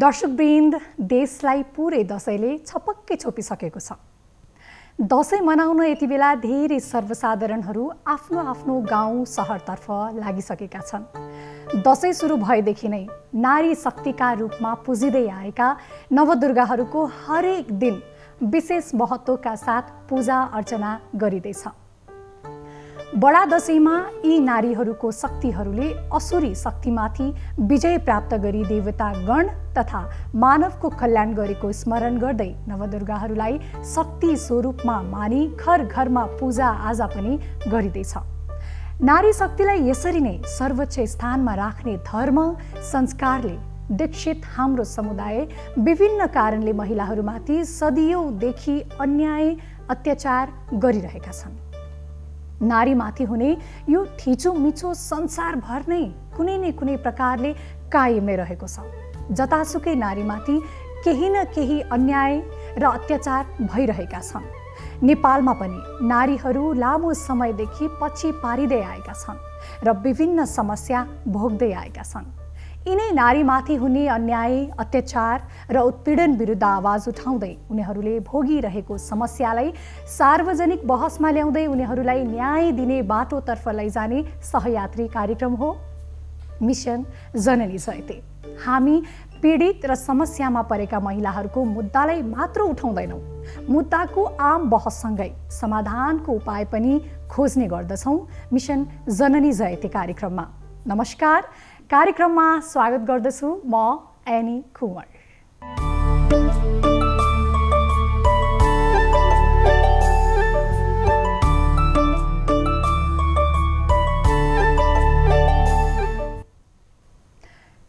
दर्शकवृन्द देशलाई पुरै दसैँले छपक्कै छोपिसकेको छ दसैँ मनाउन यति बेला धेरै सर्वसाधारणहरू आफ्नो आफ्नो गाउँ सहरतर्फ लागिसकेका छन् दसैँ सुरु भएदेखि नै नारी शक्तिका रूपमा पुजिँदै आएका नवदुर्गाहरूको हरेक दिन विशेष महत्त्वका साथ पूजा अर्चना गरिँदैछ बडा दशैँमा यी नारीहरूको शक्तिहरूले असुरी शक्तिमाथि विजय प्राप्त गरी देवता गण तथा मानवको कल्याण गरेको स्मरण गर्दै नवदुर्गाहरूलाई शक्ति स्वरूपमा मानि घर घरमा पूजाआजा पनि गरिँदैछ नारी शक्तिलाई यसरी नै सर्वोच्च स्थानमा राख्ने धर्म संस्कारले दीक्षित हाम्रो समुदाय विभिन्न कारणले महिलाहरूमाथि सदियौँदेखि अन्याय अत्याचार गरिरहेका छन् नारीमाथि हुने यो मिचो संसारभर नै कुनै न कुनै प्रकारले कायमै रहेको छ जतासुकै नारीमाथि केही न केही अन्याय र अत्याचार भइरहेका छन् नेपालमा पनि नारीहरू लामो समयदेखि पछि पारिँदै आएका छन् र विभिन्न समस्या भोग्दै आएका छन् यिनै नारीमाथि हुने अन्याय अत्याचार र उत्पीडन विरुद्ध आवाज उठाउँदै उनीहरूले भोगिरहेको समस्यालाई सार्वजनिक बहसमा ल्याउँदै उनीहरूलाई न्याय दिने बाटोतर्फ लैजाने सहयात्री कार्यक्रम हो मिसन जननी जयते हामी पीडित र समस्यामा परेका महिलाहरूको मुद्दालाई मात्र उठाउँदैनौँ मुद्दाको आम बहससँगै समाधानको उपाय पनि खोज्ने गर्दछौँ मिसन जननी जयते कार्यक्रममा नमस्कार कार्यक्रममा स्वागत गर्दछु म एनी कुवर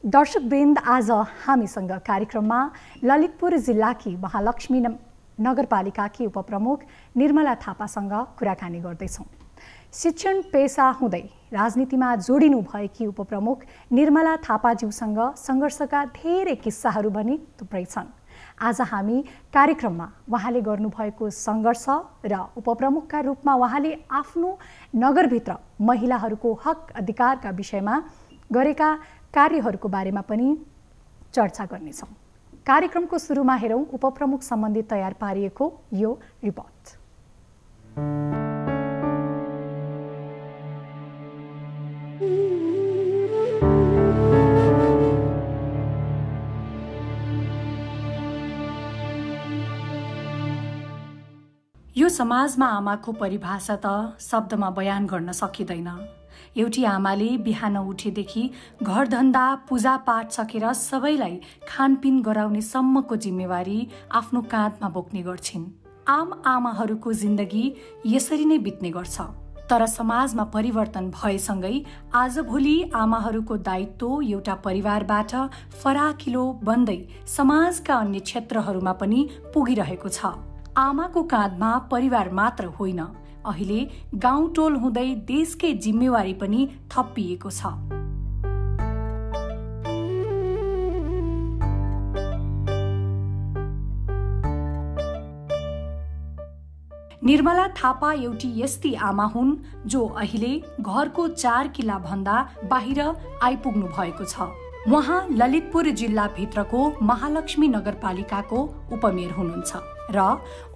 दर्शकवृन्द आज हामीसँग कार्यक्रममा ललितपुर जिल्लाकी महालक्ष्मी नगरपालिकाकी उपप्रमुख निर्मला थापासँग कुराकानी गर्दैछौँ शिक्षण पेसा हुँदै राजनीतिमा जोडिनु भएकी उपप्रमुख निर्मला थापाज्यूसँग सङ्घर्षका धेरै किस्साहरू पनि थुप्रै छन् आज हामी कार्यक्रममा उहाँले गर्नुभएको सङ्घर्ष र उपप्रमुखका रूपमा उहाँले आफ्नो नगरभित्र महिलाहरूको हक अधिकारका विषयमा गरेका कार्यहरूको बारेमा पनि चर्चा गर्नेछौँ कार्यक्रमको सुरुमा हेरौँ उपप्रमुख सम्बन्धी तयार पारिएको यो रिपोर्ट समाजमा आमाको परिभाषा त शब्दमा बयान गर्न सकिँदैन एउटी आमाले बिहान उठेदेखि घरधन्दा पूजापाठ सकेर सबैलाई खानपिन गराउने सम्मको जिम्मेवारी आफ्नो काँधमा बोक्ने गर्छिन् आम आमाहरूको जिन्दगी यसरी नै बित्ने गर्छ तर समाजमा परिवर्तन भएसँगै आजभोलि आमाहरूको दायित्व एउटा परिवारबाट फराकिलो बन्दै समाजका अन्य क्षेत्रहरूमा पनि पुगिरहेको छ आमाको काँधमा परिवार मात्र होइन अहिले गाउँ टोल हुँदै देशकै जिम्मेवारी पनि थपिएको छ निर्मला थापा एउटी यस्ती आमा हुन् जो अहिले घरको चार किला भन्दा बाहिर आइपुग्नु भएको छ उहाँ ललितपुर जिल्लाभित्रको महालक्ष्मी नगरपालिकाको उपमेयर हुनुहुन्छ र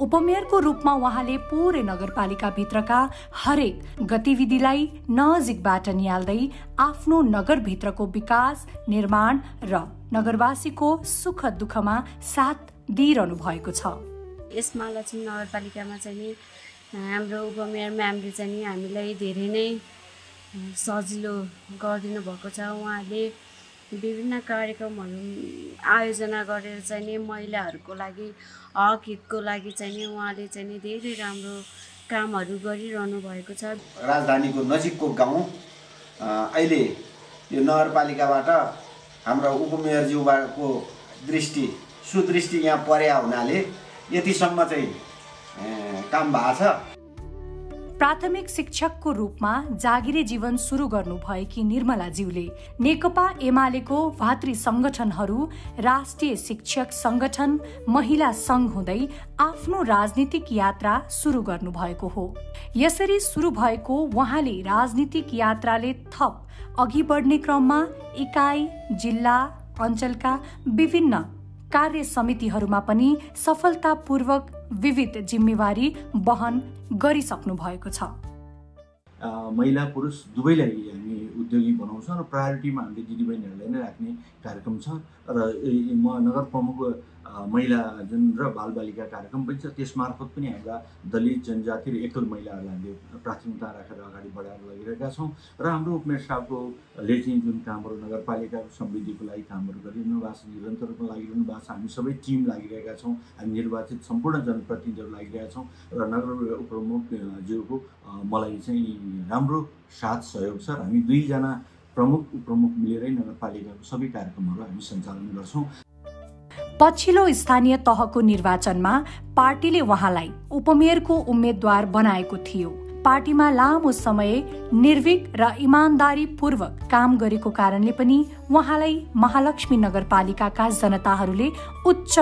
उपमेयरको रूपमा उहाँले पुरै नगरपालिकाभित्रका हरेक गतिविधिलाई नजिकबाट निहाल्दै आफ्नो नगरभित्रको विकास निर्माण र नगरवासीको सुख दुःखमा साथ दिइरहनु भएको छ यस महालक्ष्मी नगरपालिकामा चाहिँ नि हाम्रो उपमेयर म्यामले चाहिँ नि हामीलाई धेरै नै सजिलो गरिदिनु भएको छ उहाँले विभिन्न कार्यक्रमहरू आयोजना गरेर चाहिँ नि महिलाहरूको लागि हक हितको लागि चाहिँ नि उहाँले चाहिँ नि धेरै राम्रो कामहरू गरिरहनु भएको छ राजधानीको नजिकको गाउँ अहिले यो नगरपालिकाबाट हाम्रो उपमेयरज्यूबाको दृष्टि सुदृष्टि यहाँ पर्या हुनाले यतिसम्म चाहिँ काम भएको छ प्राथमिक शिक्षकको रूपमा जागिरे जीवन सुरु गर्नुभएकी निर्मलाज्यूले नेकपा एमालेको भातृ संगठनहरू राष्ट्रिय शिक्षक संगठन महिला संघ हुँदै आफ्नो राजनीतिक यात्रा सुरु भएको हो यसरी सुरु भएको उहाँले राजनीतिक यात्राले थप अघि बढ्ने क्रममा इकाइ जिल्ला अञ्चलका विभिन्न कार्य समितिहरूमा पनि सफलतापूर्वक विविध जिम्मेवारी वहन गरिसक्नु भएको छ महिला पुरुष दुवैलाई हामी उद्योगी बनाउँछौँ र प्रायोरिटीमा हामीले दिदीबहिनीहरूलाई नै राख्ने कार्यक्रम छ र म नगर प्रमुख महिला जुन र बालबालिका कार्यक्रम पनि छ त्यस मार्फत पनि हाम्रा दलित जनजाति र एकल महिलाहरूलाई हामीले प्राथमिकता राखेर अगाडि बढाएर लगिरहेका छौँ र हाम्रो उपमेयर साहबकोले चाहिँ जुन कामहरू नगरपालिकाको समृद्धिको लागि कामहरू गरिरहनु भएको छ निरन्तर रूपमा लागिरहनु भएको छ हामी सबै टिम लागिरहेका छौँ हामी निर्वाचित सम्पूर्ण जनप्रतिनिधिहरू लागिरहेका छौँ र नगर उपप्रमुख ज्यूको मलाई चाहिँ राम्रो साथ सहयोग छ र हामी दुईजना प्रमुख उपप्रमुख मिलेरै नगरपालिकाको सबै कार्यक्रमहरू हामी सञ्चालन गर्छौँ पछिल्लो स्थानीय तहको निर्वाचनमा पार्टीले उहाँलाई उपमेयरको उम्मेद्वार बनाएको थियो पार्टीमा लामो समय निर्विक र इमान्दारीपूर्वक काम गरेको कारणले पनि उहाँलाई महालक्ष्मी नगरपालिकाका जनताहरूले उच्च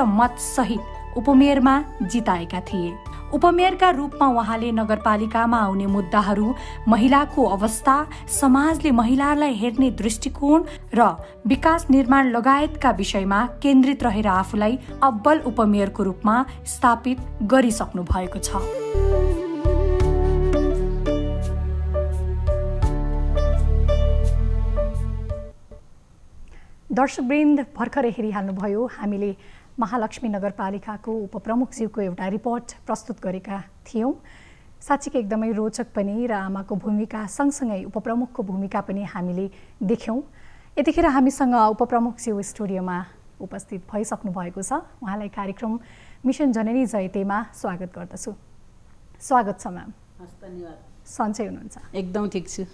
सहित उपमेयरमा जिताएका थिए उपमेयरका रूपमा उहाँले नगरपालिकामा आउने मुद्दाहरू महिलाको अवस्था समाजले महिलालाई हेर्ने दृष्टिकोण र विकास निर्माण लगायतका विषयमा केन्द्रित रहेर आफूलाई अब्बल उपमेयरको रूपमा स्थापित गरिसक्नु भएको छ दर्शकवृन्द भर्खरै हेरिहाल्नुभयो हामीले महालक्ष्मी नगरपालिकाको उपप्रमुख उपप्रमुखज्यूको एउटा रिपोर्ट प्रस्तुत गरेका थियौँ साँच्चीकै एकदमै रोचक पनि र आमाको भूमिका सँगसँगै उपप्रमुखको भूमिका पनि हामीले देख्यौँ यतिखेर हामीसँग उपप्रमुख उपप्रमुखज्यू स्टुडियोमा उपस्थित भइसक्नु भएको छ उहाँलाई कार्यक्रम मिसन जननी जयतेमा स्वागत गर्दछु स्वागत छ म्याम सन्चै हुनुहुन्छ एकदम ठिक छु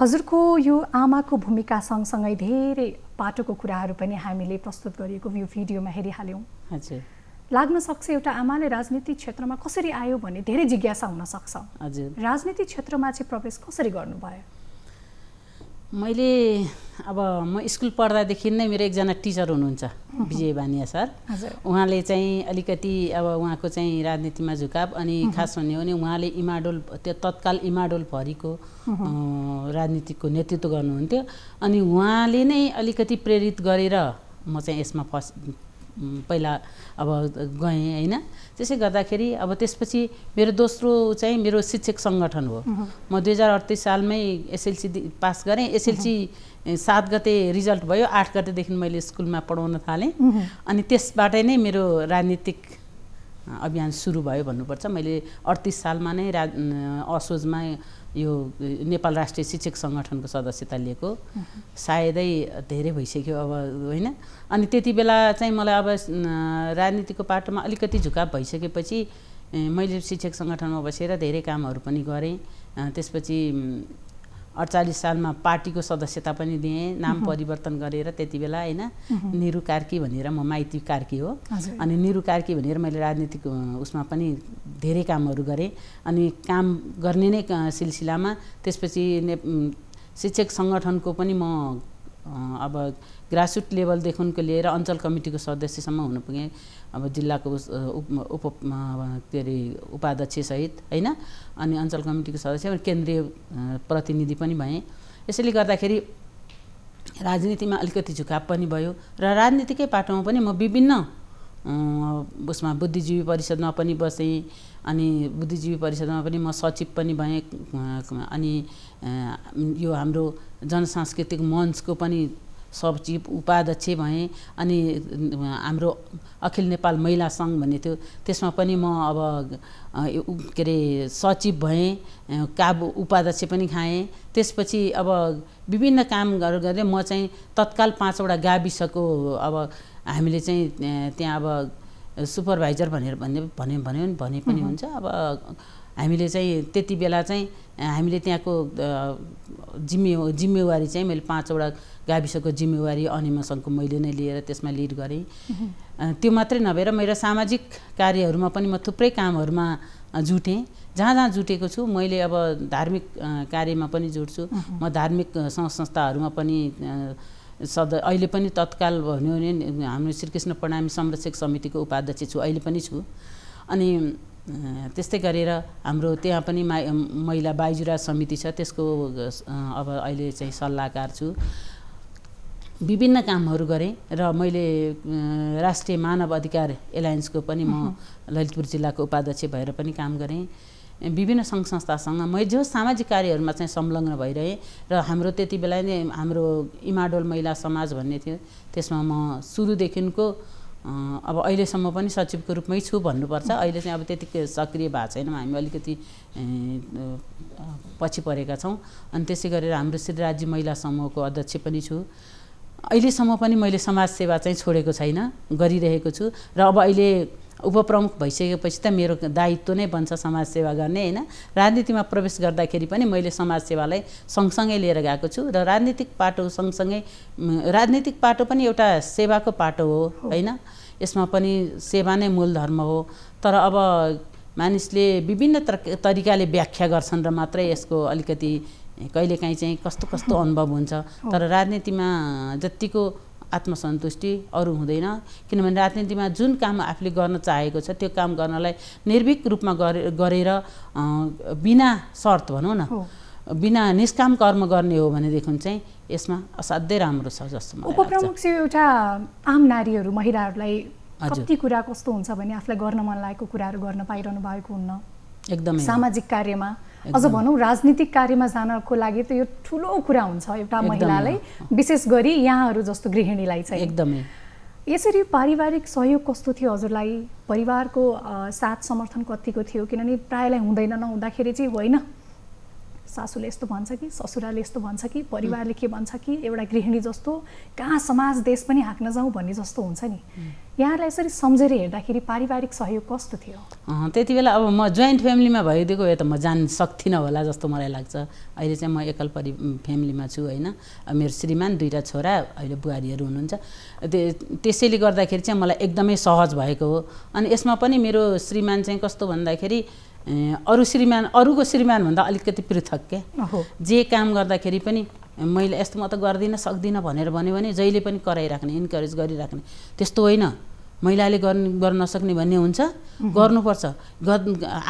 हजुरको यो आमाको भूमिका सँगसँगै धेरै पाटोको कुराहरू पनि हामीले प्रस्तुत गरिएको यो भिडियोमा हेरिहाल्यौँ हजुर लाग्न सक्छ एउटा आमाले राजनीति क्षेत्रमा कसरी आयो भन्ने धेरै जिज्ञासा हुनसक्छ हजुर राजनीतिक क्षेत्रमा चाहिँ प्रवेश कसरी गर्नुभयो मैले अब म स्कुल पढ्दादेखि नै मेरो एकजना टिचर हुनुहुन्छ विजय बानिया सर उहाँले चाहिँ अलिकति अब उहाँको चाहिँ राजनीतिमा झुकाव अनि खास भन्यो भने उहाँले इमाडोल त्यो तत्काल इमाडोल भरिको राजनीतिको नेतृत्व गर्नुहुन्थ्यो अनि उहाँले नै अलिकति प्रेरित गरेर म चाहिँ यसमा फर्स्ट पहिला अब गएँ होइन त्यसै गर्दाखेरि अब त्यसपछि मेरो दोस्रो चाहिँ मेरो शिक्षक सङ्गठन हो म दुई हजार अडतिस सालमै एसएलसी पास गरेँ एसएलसी सात गते रिजल्ट भयो आठ गतेदेखि मैले स्कुलमा पढाउन थालेँ अनि त्यसबाटै नै मेरो राजनीतिक अभियान सुरु भयो भन्नुपर्छ मैले अडतिस सालमा नै रा असोजमा यो नेपाल राष्ट्रिय शिक्षक सङ्गठनको सदस्यता लिएको सायदै धेरै भइसक्यो अब होइन अनि त्यति बेला चाहिँ मलाई अब राजनीतिको पाटोमा अलिकति झुकाव भइसकेपछि मैले शिक्षक सङ्गठनमा बसेर धेरै कामहरू पनि गरेँ त्यसपछि अडचालिस सालमा पार्टीको सदस्यता पनि दिएँ नाम परिवर्तन गरेर त्यति बेला होइन निरु कार्की भनेर म माइती कार्की हो अनि निरु कार्की भनेर मैले राजनीतिक उसमा पनि धेरै कामहरू गरेँ अनि काम गर्ने नै सिलसिलामा त्यसपछि ने शिक्षक सङ्गठनको पनि म अब ग्रासरुट लेभलदेखिको लिएर अञ्चल कमिटीको सदस्यसम्म हुन पुगेँ अब जिल्लाको उप उप के अरे उपाध्यक्षसहित होइन अनि अञ्चल कमिटीको सदस्य अनि केन्द्रीय प्रतिनिधि पनि भएँ यसैले गर्दाखेरि राजनीतिमा अलिकति झुकाप पनि भयो र राजनीतिकै पाटोमा पनि म विभिन्न उसमा बुद्धिजीवी परिषदमा पनि बसेँ अनि बुद्धिजीवी परिषदमा पनि म सचिव पनि भएँ अनि यो हाम्रो जनसांस्कृतिक मञ्चको पनि सचिव उपाध्यक्ष भएँ अनि हाम्रो अखिल नेपाल महिला सङ्घ भन्ने थियो त्यसमा पनि म अब के अरे सचिव भएँ काब उपाध्यक्ष पनि खाएँ त्यसपछि अब विभिन्न काम गरेर म चाहिँ तत्काल पाँचवटा गाविसको अब हामीले चाहिँ त्यहाँ अब सुपरभाइजर भनेर भन्ने भन्यो भने पनि हुन्छ अब हामीले चाहिँ त्यति बेला चाहिँ हामीले त्यहाँको जिम्मे जिम्मेवारी चाहिँ मैले पाँचवटा गाविसको जिम्मेवारी अनिमा मैले नै लिएर त्यसमा लिड गरेँ त्यो मात्रै नभएर मेरो सामाजिक कार्यहरूमा पनि म थुप्रै कामहरूमा जुटेँ जहाँ जहाँ जुटेको छु मैले अब धार्मिक कार्यमा पनि जुट्छु म धार्मिक संस्थाहरूमा पनि सद अहिले पनि तत्काल भन्यो भने हाम्रो श्रीकृष्ण प्रणामी संरक्षक समितिको उपाध्यक्ष छु अहिले पनि छु अनि त्यस्तै गरेर हाम्रो त्यहाँ पनि मा महिला बाइजुरा समिति छ त्यसको अब अहिले चाहिँ सल्लाहकार छु विभिन्न कामहरू गरेँ र मैले राष्ट्रिय मानव अधिकार एलायन्सको पनि म ललितपुर जिल्लाको उपाध्यक्ष भएर पनि काम गरेँ विभिन्न सङ्घ संस्थासँग मैले जो सामाजिक कार्यहरूमा चाहिँ संलग्न भइरहेँ र हाम्रो त्यति बेला नै हाम्रो इमाडोल महिला समाज भन्ने थियो त्यसमा म सुरुदेखिको अब अहिलेसम्म पनि सचिवको रूपमै छु भन्नुपर्छ अहिले चाहिँ अब त्यति सक्रिय भएको छैनौँ हामी अलिकति पछि परेका छौँ अनि त्यसै गरेर हाम्रो श्री राज्य महिला समूहको अध्यक्ष पनि छु अहिलेसम्म पनि मैले समाजसेवा चाहिँ छोडेको छैन गरिरहेको छु र अब अहिले उपप्रमुख भइसकेपछि त मेरो दायित्व नै बन्छ समाजसेवा गर्ने होइन राजनीतिमा प्रवेश गर्दाखेरि पनि मैले समाजसेवालाई सँगसँगै लिएर गएको छु र राजनीतिक पाटो सँगसँगै राजनीतिक पाटो पनि एउटा सेवाको पाटो हो होइन यसमा पनि सेवा नै मूल धर्म हो तर अब मानिसले विभिन्न तरिकाले व्याख्या गर्छन् र मात्रै यसको अलिकति कहिलेकाहीँ चाहिँ कस्तो कस्तो अनुभव हुन्छ तर राजनीतिमा जतिको आत्मसन्तुष्टि अरू हुँदैन किनभने राजनीतिमा जुन काम आफूले गर्न चाहेको छ त्यो काम गर्नलाई निर्भिक रूपमा गरे गरेर बिना शर्त भनौँ न बिना निष्काम कर्म गर्ने हो भनेदेखि चाहिँ यसमा असाध्यै राम्रो छ जस्तो उपप्रमुख चाहिँ एउटा आम नारीहरू महिलाहरूलाई कति कुरा कस्तो हुन्छ भने आफूलाई गर्न मन लागेको कुराहरू गर्न पाइरहनु भएको हुन्न एकदमै सामाजिक कार्यमा अझ भनौँ राजनीतिक कार्यमा जानको लागि त यो ठुलो कुरा हुन्छ एउटा महिलालाई विशेष गरी यहाँहरू जस्तो गृहिणीलाई चाहिँ एकदमै यसरी पारिवारिक सहयोग कस्तो थियो हजुरलाई परिवारको साथ समर्थन कतिको थियो किनभने प्रायलाई हुँदैन नहुँदाखेरि चाहिँ होइन सासूले यस्तो भन्छ कि ससुराले यस्तो भन्छ कि परिवारले के भन्छ कि एउटा गृहिणी जस्तो कहाँ समाज देश पनि हाँक्न जाउँ भन्ने जस्तो हुन्छ नि यहाँलाई यसरी सम्झेर हेर्दाखेरि पारिवारिक सहयोग कस्तो थियो त्यति बेला अब म जोइन्ट फ्यामिलीमा भइदिएको भए त म जान सक्थिनँ होला जस्तो मलाई लाग्छ अहिले चाहिँ म एकल परि फ्यामिलीमा छु होइन मेरो श्रीमान दुईवटा छोरा अहिले बुहारीहरू हुनुहुन्छ त्यसैले गर्दाखेरि चाहिँ मलाई एकदमै सहज भएको हो अनि यसमा पनि मेरो श्रीमान चाहिँ कस्तो भन्दाखेरि अरू श्रीमान अरूको श्रीमानभन्दा अलिकति पृथक के जे काम गर्दाखेरि पनि मैले यस्तो म त गर्दिनँ सक्दिनँ भनेर भन्यो भने जहिले पनि कराइराख्ने इन्करेज गरिराख्ने त्यस्तो होइन महिलाले गर्ने गर्न नसक्ने भन्ने हुन्छ गर्नुपर्छ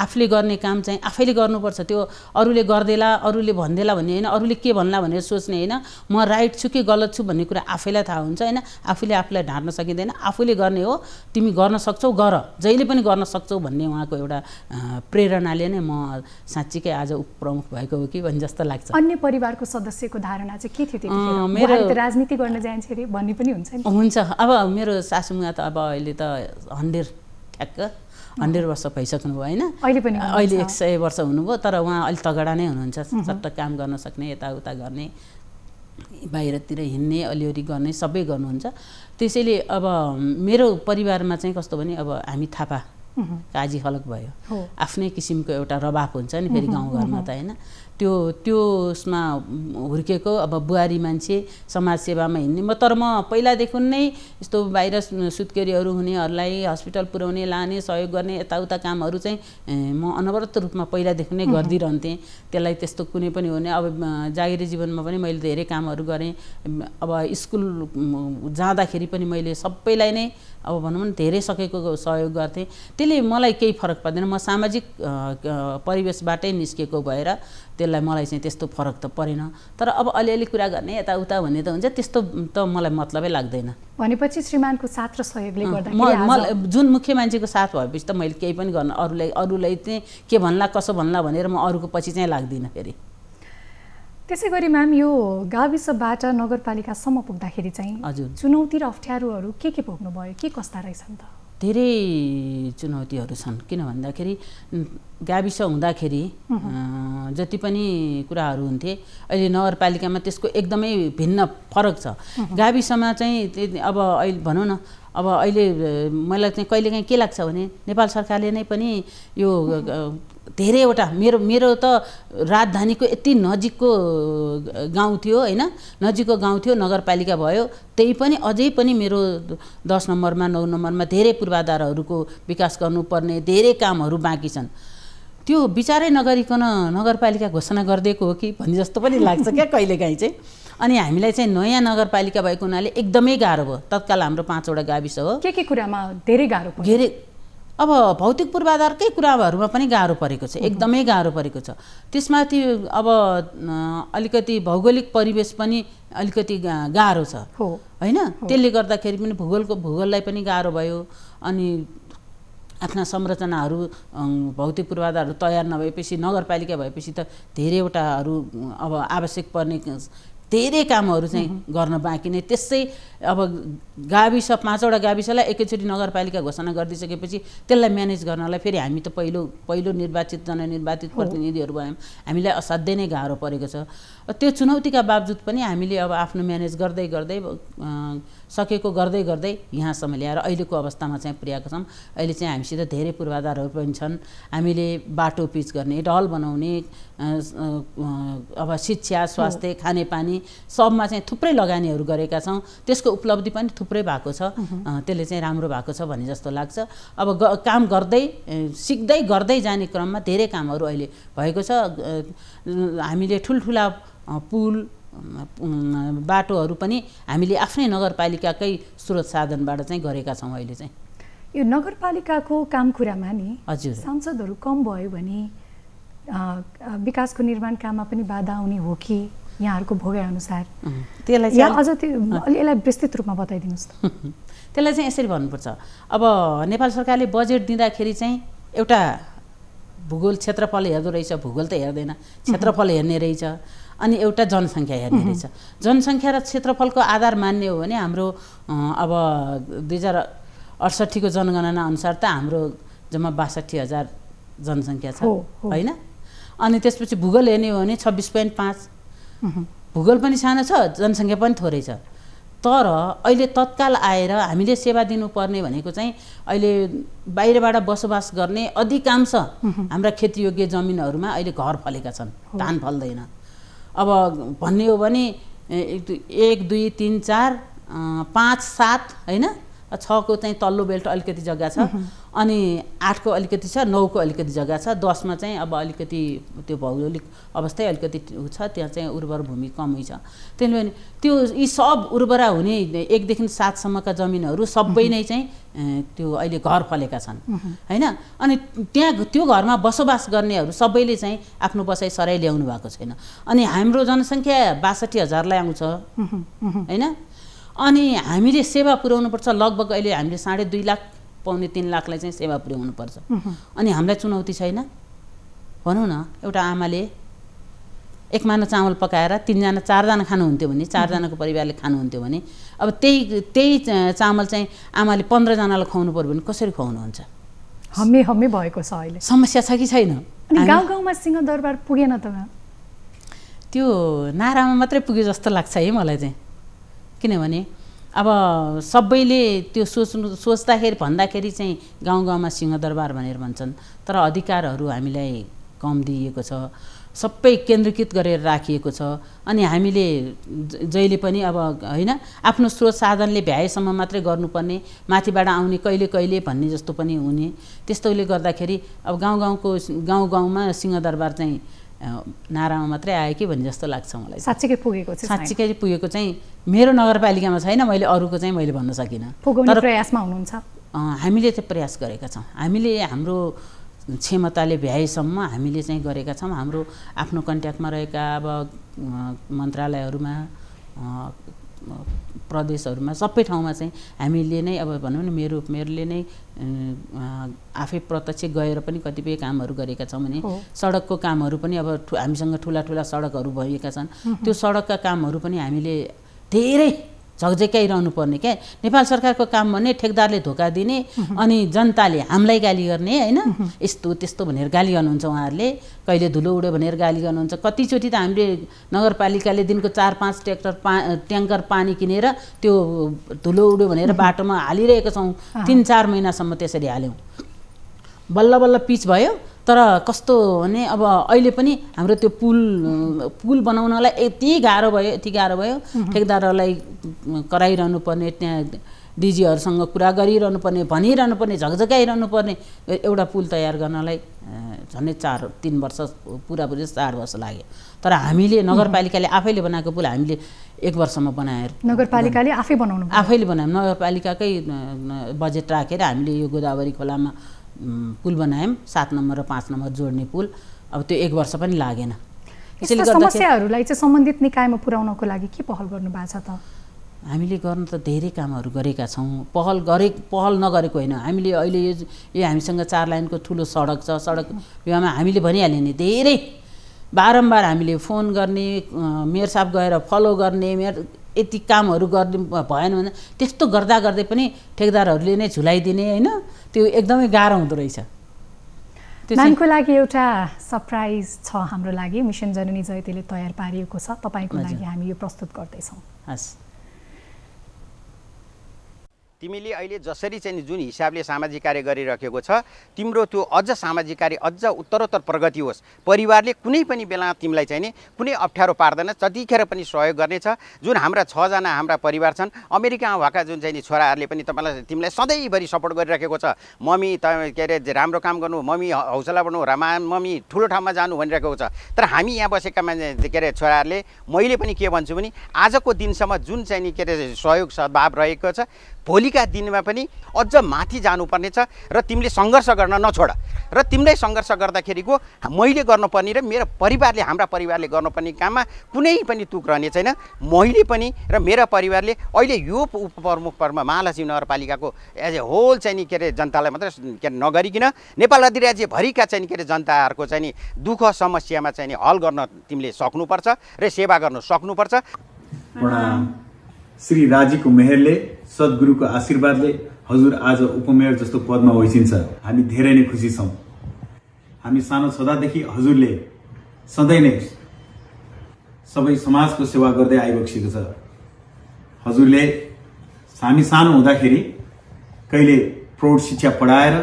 आफूले गर्ने काम चाहिँ आफैले गर्नुपर्छ त्यो अरूले गर्देला अरूले भन्देला भन्ने होइन अरूले के भन्ला भनेर सोच्ने होइन म राइट छु कि गलत छु भन्ने कुरा आफैलाई थाहा हुन्छ होइन आफूले आफूलाई ढाँट्न सकिँदैन आफूले गर्ने हो तिमी गर्न सक्छौ गर जहिले पनि गर्न सक्छौ भन्ने उहाँको एउटा प्रेरणाले नै म साँच्चीकै आज उपप्रमुख भएको हो कि भन्ने जस्तो लाग्छ अन्य परिवारको सदस्यको धारणा चाहिँ के थियो मेरो राजनीति गर्न जान्छ भन्ने पनि हुन्छ हुन्छ अब मेरो सासुमा त अब अहिले त हन्ड्रेड ठ्याक्क हन्ड्रेड वर्ष भइसक्नुभयो होइन अहिले पनि अहिले एक सय वर्ष हुनुभयो तर उहाँ अलिक तगडा नै हुनुहुन्छ सट्ट काम गर्न सक्ने यताउता गर्ने बाहिरतिर हिँड्ने अलिअलि गर्ने सबै गर्नुहुन्छ त्यसैले अब मेरो परिवारमा चाहिँ कस्तो भने अब हामी थापा काजी खलक भयो आफ्नै किसिमको एउटा रबाब हुन्छ नि फेरि गाउँघरमा त होइन त्यो त्यो उसमा हुर्केको अब बुहारी मान्छे समाजसेवामा हिँड्ने म तर म पहिलादेखि नै यस्तो बाहिर सुत्केरीहरू हुनेहरूलाई हस्पिटल पुर्याउने लाने सहयोग गर्ने यताउता कामहरू चाहिँ म अनवरत रूपमा पहिलादेखि नै गरिदिइरहन्थेँ त्यसलाई त्यस्तो कुनै पनि हुने अब जागिरी जीवनमा पनि मैले धेरै कामहरू गरेँ अब स्कुल जाँदाखेरि पनि मैले सबैलाई नै अब भनौँ न धेरै सकेको सहयोग गर्थेँ त्यसले मलाई केही फरक पर्दैन म सामाजिक परिवेशबाटै निस्केको भएर त्यसलाई मलाई चाहिँ त्यस्तो फरक त परेन तर अब अलिअलि कुरा गर्ने यताउता भन्ने त हुन्छ त्यस्तो त मलाई मतलबै लाग्दैन भनेपछि श्रीमानको साथ र सहयोगले गर्दा म जुन मुख्य मान्छेको साथ भएपछि त मैले केही पनि गर्न अरूलाई अरूलाई चाहिँ के भन्ला कसो भन्ला भनेर म अरूको पछि चाहिँ लाग्दिनँ फेरि त्यसै गरी म्याम यो गाविसबाट नगरपालिकासम्म पुग्दाखेरि चाहिँ हजुर चुनौती र अप्ठ्यारोहरू के के भयो के कस्ता रहेछन् त धेरै चुनौतीहरू छन् किन भन्दाखेरि गाविस हुँदाखेरि जति पनि कुराहरू हुन्थे अहिले नगरपालिकामा त्यसको एकदमै भिन्न फरक छ गाविसमा चाहिँ अब अहिले भनौँ न अब अहिले मलाई चाहिँ कहिलेकाहीँ के लाग्छ भने नेपाल सरकारले नै पनि यो धेरैवटा मेरो मेरो त राजधानीको यति नजिकको गाउँ थियो होइन नजिकको गाउँ थियो नगरपालिका भयो त्यही पनि अझै पनि मेरो दस नम्बरमा नौ नम्बरमा धेरै पूर्वाधारहरूको विकास गर्नुपर्ने धेरै कामहरू बाँकी छन् त्यो विचारै नगरिकन नगरपालिका घोषणा गरिदिएको हो कि भन्ने जस्तो पनि लाग्छ क्या कहिलेकाहीँ चाहिँ अनि हामीलाई चाहिँ नयाँ नगरपालिका भएको हुनाले एकदमै गाह्रो भयो तत्काल हाम्रो पाँचवटा गाविस हो के के कुरामा धेरै गाह्रो धेरै अब भौतिक पूर्वाधारकै कुराहरूमा पनि गाह्रो परेको छ एकदमै गाह्रो परेको छ त्यसमाथि अब अलिकति भौगोलिक परिवेश पनि अलिकति गाह्रो छ होइन त्यसले गर्दाखेरि पनि भूगोलको भूगोललाई पनि गाह्रो भयो अनि आफ्ना संरचनाहरू भौतिक पूर्वाधारहरू तयार नभएपछि नगरपालिका भएपछि त धेरैवटाहरू अब आवश्यक पर्ने धेरै कामहरू चाहिँ गर्न बाँकी नै त्यसै अब गाविस पाँचवटा गाविसलाई एकैचोटि नगरपालिका घोषणा गरिदिइसकेपछि त्यसलाई म्यानेज गर्नलाई फेरि हामी त पहिलो पहिलो निर्वाचित जननिर्वाचित प्रतिनिधिहरू भयौँ हामीलाई असाध्यै नै गाह्रो परेको छ त्यो चुनौतीका बावजुद पनि हामीले अब आफ्नो म्यानेज गर्दै गर्दै सकेको गर्दै गर्दै यहाँसम्म ल्याएर अहिलेको अवस्थामा चाहिँ पुर्याएको छौँ अहिले चाहिँ हामीसित धेरै पूर्वाधारहरू पनि छन् हामीले बाटो पिच गर्ने डल बनाउने अब शिक्षा स्वास्थ्य खानेपानी सबमा चाहिँ थुप्रै लगानीहरू गरेका छौँ त्यसको उपलब्धि पनि थुप्रै भएको छ त्यसले चाहिँ राम्रो भएको छ भन्ने जस्तो लाग्छ अब काम गर्दै सिक्दै गर्दै जाने क्रममा धेरै कामहरू अहिले भएको छ हामीले ठुल्ठुला पुल बाटोहरू पनि हामीले आफ्नै नगरपालिकाकै स्रोत साधनबाट चाहिँ गरेका छौँ अहिले चाहिँ यो नगरपालिकाको काम कुरामा नि हजुर सांसदहरू कम भयो भने विकासको निर्माण काममा पनि बाधा आउने हो कि यहाँहरूको भोगाइअनुसार त्यसलाई यहाँ अझ त्यो अलि यसलाई विस्तृत रूपमा बताइदिनुहोस् त त्यसलाई चाहिँ यसरी भन्नुपर्छ अब नेपाल सरकारले बजेट दिँदाखेरि चाहिँ एउटा भूगोल क्षेत्रफल हेर्दो रहेछ भूगोल त हेर्दैन क्षेत्रफल हेर्ने रहेछ अनि एउटा जनसङ्ख्या हेर्ने रहेछ जनसङ्ख्या र क्षेत्रफलको आधार मान्ने हो भने हाम्रो अब दुई हजार अडसट्ठीको जनगणना अनुसार त हाम्रो जम्मा बासठी हजार जनसङ्ख्या छ होइन अनि त्यसपछि भूगोल हेर्ने हो भने छब्बिस पोइन्ट पाँच भूगोल पनि सानो छ जनसङ्ख्या पनि थोरै छ तर अहिले तत्काल आएर हामीले सेवा दिनुपर्ने भनेको चाहिँ अहिले बाहिरबाट बसोबास गर्ने अधिकांश हाम्रा खेतीयोग्य जमिनहरूमा अहिले घर फलेका छन् धान फल्दैन अब भन्ने हो भने एक दुई तिन चार पाँच सात होइन छको चाहिँ तल्लो बेल्ट अलिकति जग्गा छ अनि आठको अलिकति छ नौको अलिकति जग्गा छ दसमा चाहिँ अब अलिकति त्यो भौगोलिक अवस्थाै अलिकति छ त्यहाँ चाहिँ उर्वर भूमि कमै छ त्यसले भने त्यो यी सब उर्वरा हुने एकदेखि सातसम्मका जमिनहरू सबै नै चाहिँ त्यो अहिले घर फलेका छन् होइन अनि त्यहाँ त्यो घरमा बसोबास गर्नेहरू सबैले चाहिँ आफ्नो बसाइ सराइ ल्याउनु भएको छैन अनि हाम्रो जनसङ्ख्या बासठी हजारलाई आउँछ होइन अनि हामीले सेवा पुर्याउनुपर्छ लगभग अहिले हामीले साढे दुई लाख पाउने तिन लाखलाई चाहिँ सेवा पुर्याउनुपर्छ अनि हामीलाई चुनौती छैन भनौँ न एउटा आमाले एक माना चामल पकाएर तिनजना चारजना खानुहुन्थ्यो भने चारजनाको परिवारले खानुहुन्थ्यो भने अब त्यही त्यही चामल चाहिँ आमाले पन्ध्रजनालाई खुवाउनु पऱ्यो भने कसरी खुवाउनुहुन्छ हम्मे हम्मे भएको छ अहिले समस्या छ कि छैन गाउँ गाउँमा सिंहदरबार पुगेन त त्यो नारामा मात्रै पुग्यो जस्तो लाग्छ है मलाई चाहिँ किनभने अब सबैले त्यो सोच्नु सोच्दाखेरि भन्दाखेरि चाहिँ गाउँ गाउँमा सिंहदरबार भनेर भन्छन् तर अधिकारहरू हामीलाई कम दिइएको छ सबै केन्द्रीकृत गरेर राखिएको छ अनि हामीले जहिले पनि अब होइन आफ्नो स्रोत साधनले भ्याएसम्म मात्रै गर्नुपर्ने माथिबाट आउने कहिले कहिले भन्ने जस्तो पनि हुने त्यस्तोले गर्दाखेरि अब गाउँ गाउँको गाउँ गाउँमा सिंहदरबार चाहिँ नारामा मात्रै आयो कि भन्ने जस्तो लाग्छ मलाई साँच्चीकै पुगेको छ साँच्चीकै पुगेको चाहिँ मेरो नगरपालिकामा छैन मैले अरूको चाहिँ मैले भन्न सकिनँ तर प्रयासमा हुनुहुन्छ हामीले त्यो प्रयास गरेका छौँ हामीले हाम्रो क्षमताले भ्याएसम्म हामीले चाहिँ गरेका छौँ हाम्रो आफ्नो कन्ट्याक्टमा रहेका अब मन्त्रालयहरूमा प्रदेशहरूमा सबै ठाउँमा चाहिँ हामीले नै अब भनौँ न मेरो मेरोले नै आफै प्रत्यक्ष गएर पनि कतिपय कामहरू गरेका छौँ भने सडकको कामहरू पनि अब हामीसँग ठुला ठुला सडकहरू भएका छन् त्यो सडकका कामहरू पनि हामीले धेरै झकझक्याइरहनु पर्ने क्या नेपाल सरकारको काम भने ठेकदारले धोका दिने अनि जनताले हामीलाई गाली गर्ने होइन यस्तो त्यस्तो भनेर गाली गर्नुहुन्छ उहाँहरूले कहिले धुलो उड्यो भनेर गाली गर्नुहुन्छ कतिचोटि त हामीले नगरपालिकाले दिनको चार पाँच ट्र्याक्टर पा ट्याङ्कर पानी किनेर त्यो धुलो उड्यो भनेर बाटोमा हालिरहेको छौँ तिन चार महिनासम्म त्यसरी हाल्यौँ बल्ल बल्ल पिच भयो तर कस्तो भने अब अहिले पनि हाम्रो त्यो पुल पुल बनाउनलाई यति गाह्रो भयो यति गाह्रो भयो ठेकदारहरूलाई कराइरहनु पर्ने त्यहाँ डिजीहरूसँग कुरा गरिरहनु पर्ने भनिरहनु पर्ने झकझकाइरहनु पर्ने एउटा पुल तयार गर्नलाई झन्डै चार तिन वर्ष पुरै चार वर्ष लाग्यो तर हामीले नगरपालिकाले आफैले बनाएको पुल हामीले एक वर्षमा बनाएर नगरपालिकाले आफै बनाउनु आफैले बनायौँ नगरपालिकाकै बजेट राखेर हामीले यो गोदावरी खोलामा पुल बनायौँ सात नम्बर र पाँच नम्बर जोड्ने पुल अब त्यो एक वर्ष पनि लागेन त्यसैले समस्याहरूलाई चाहिँ सम्बन्धित निकायमा पुर्याउनको लागि के पहल गर्नु भएको छ त हामीले गर्न त धेरै कामहरू गरेका छौँ पहल गरे पहल नगरेको होइन हामीले अहिले यो यो हामीसँग चार लाइनको ठुलो सडक छ सडक विवाहमा हामीले भनिहाल्यो नि धेरै बारम्बार हामीले फोन गर्ने साहब गएर फलो गर्ने मेयर यति कामहरू गर्ने भएन भने त्यस्तो गर्दा गर्दै पनि ठेकदारहरूले नै झुलाइदिने होइन त्यो एकदमै गाह्रो हुँदो रहेछ नानीको लागि एउटा सरप्राइज छ हाम्रो लागि मिसन जननी जयतेले तयार पारिएको छ तपाईँको लागि हामी यो प्रस्तुत गर्दैछौँ हस् तिमीले अहिले जसरी चाहिँ जुन हिसाबले सामाजिक कार्य गरिराखेको छ तिम्रो त्यो अझ सामाजिक कार्य अझ उत्तरोत्तर प्रगति होस् परिवारले कुनै पनि बेला तिमीलाई चाहिँ नि कुनै अप्ठ्यारो पार्दैन जतिखेर पनि सहयोग गर्नेछ जुन हाम्रा छजना हाम्रा परिवार छन् अमेरिकामा भएका जुन चाहिँ नि छोराहरूले पनि तपाईँलाई तिमीलाई सधैँभरि सपोर्ट गरिराखेको छ मम्मी त के अरे राम्रो काम गर्नु मम्मी हौसला बढ्नु रामा मम्मी ठुलो ठाउँमा जानु भनिरहेको छ तर हामी यहाँ बसेका मान्छे के अरे छोराहरूले मैले पनि के भन्छु भने आजको दिनसम्म जुन चाहिँ नि के अरे सहयोग सद्भाव रहेको छ भोलिका दिनमा पनि अझ माथि जानुपर्नेछ र तिमीले सङ्घर्ष गर्न नछोड र तिमीलाई सङ्घर्ष गर्दाखेरिको मैले गर्नुपर्ने र मेरो परिवारले हाम्रा परिवारले गर्नुपर्ने काममा कुनै पनि तुक रहने छैन मैले पनि र मेरा परिवारले अहिले यो उपप्रमुख पर्व महालक्ष्मी नगरपालिकाको एज ए होल चाहिँ नि के अरे जनतालाई मात्रै के अरे नगरिकन नेपाल अधिराज्यभरिका चाहिँ के अरे जनताहरूको चाहिँ नि दुःख समस्यामा चाहिँ नि हल गर्न तिमीले सक्नुपर्छ र सेवा गर्न सक्नुपर्छ श्री राजीको मेहरले सद्गुरुको आशीर्वादले हजुर आज उपमेयर जस्तो पदमा ओइसिन्छ हामी धेरै नै खुसी छौँ हामी सानो छँदादेखि हजुरले सधैँ नै सबै समाजको सेवा गर्दै आइबसेको छ हजुरले हामी सानो हुँदाखेरि कहिले प्रौढ शिक्षा पढाएर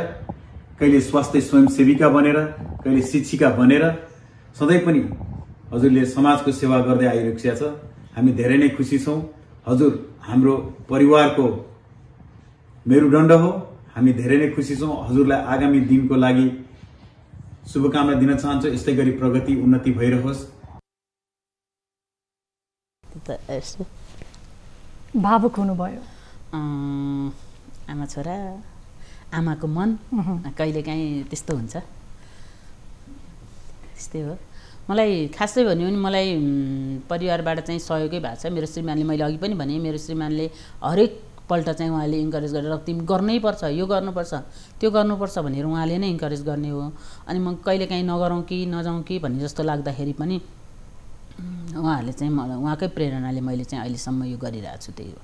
कहिले स्वास्थ्य स्वयंसेविका बनेर कहिले शिक्षिका बनेर सधैँ पनि हजुरले समाजको सेवा गर्दै आइरहेको छ हामी धेरै नै खुसी छौँ हजुर हाम्रो परिवारको मेरुदण्ड हो हामी धेरै नै खुसी छौँ हजुरलाई आगामी दिनको लागि शुभकामना दिन चाहन्छु यस्तै गरी प्रगति उन्नति भइरहोस् भावुक हुनुभयो आमा छोरा आमाको मन कहिलेकाहीँ त्यस्तो हुन्छ त्यस्तै हो मलाई खासै भन्यो भने मलाई परिवारबाट चाहिँ सहयोगै भएको छ मेरो श्रीमानले मैले अघि पनि भने मेरो श्रीमानले हरेक पल्ट चाहिँ उहाँले इन्करेज गरेर तिमी गर्नैपर्छ यो गर्नुपर्छ त्यो गर्नुपर्छ भनेर उहाँले नै इन्करेज गर्ने हो अनि म कहिले कहिलेकाहीँ नगरौँ कि नजाउँ कि भन्ने जस्तो लाग्दाखेरि पनि उहाँहरूले चाहिँ मलाई उहाँकै प्रेरणाले मैले चाहिँ अहिलेसम्म यो गरिरहेको छु त्यही हो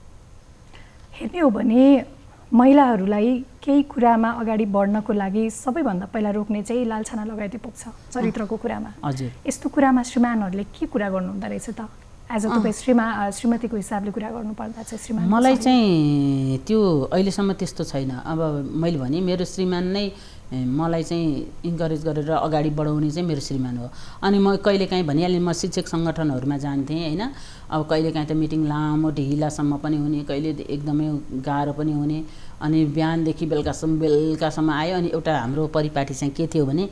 हेर्ने हो भने महिलाहरूलाई केही कुरामा अगाडि बढ्नको लागि सबैभन्दा पहिला रोक्ने चाहिँ लालछाना लगायतै पुग्छ चरित्रको कुरामा हजुर यस्तो कुरामा श्रीमानहरूले के कुरा गर्नुहुँदो रहेछ त एज अ तपाईँ श्रीमा श्रीमतीको हिसाबले कुरा गर्नुपर्दा चाहिँ श्रीमान मलाई चाहिँ त्यो अहिलेसम्म त्यस्तो छैन अब मैले भने मेरो श्रीमान नै मलाई चाहिँ इन्करेज गरेर अगाडि बढाउने चाहिँ मेरो श्रीमान हो अनि म कहिले काहीँ भनिहालेँ म शिक्षक सङ्गठनहरूमा जान्थेँ होइन अब कहिलेकाहीँ त मिटिङ लामो ढिलासम्म पनि हुने कहिले एकदमै गाह्रो पनि हुने अनि बिहानदेखि बेलुकासम्म बेलुकासम्म आयो अनि एउटा हाम्रो परिपाटी चाहिँ के थियो भने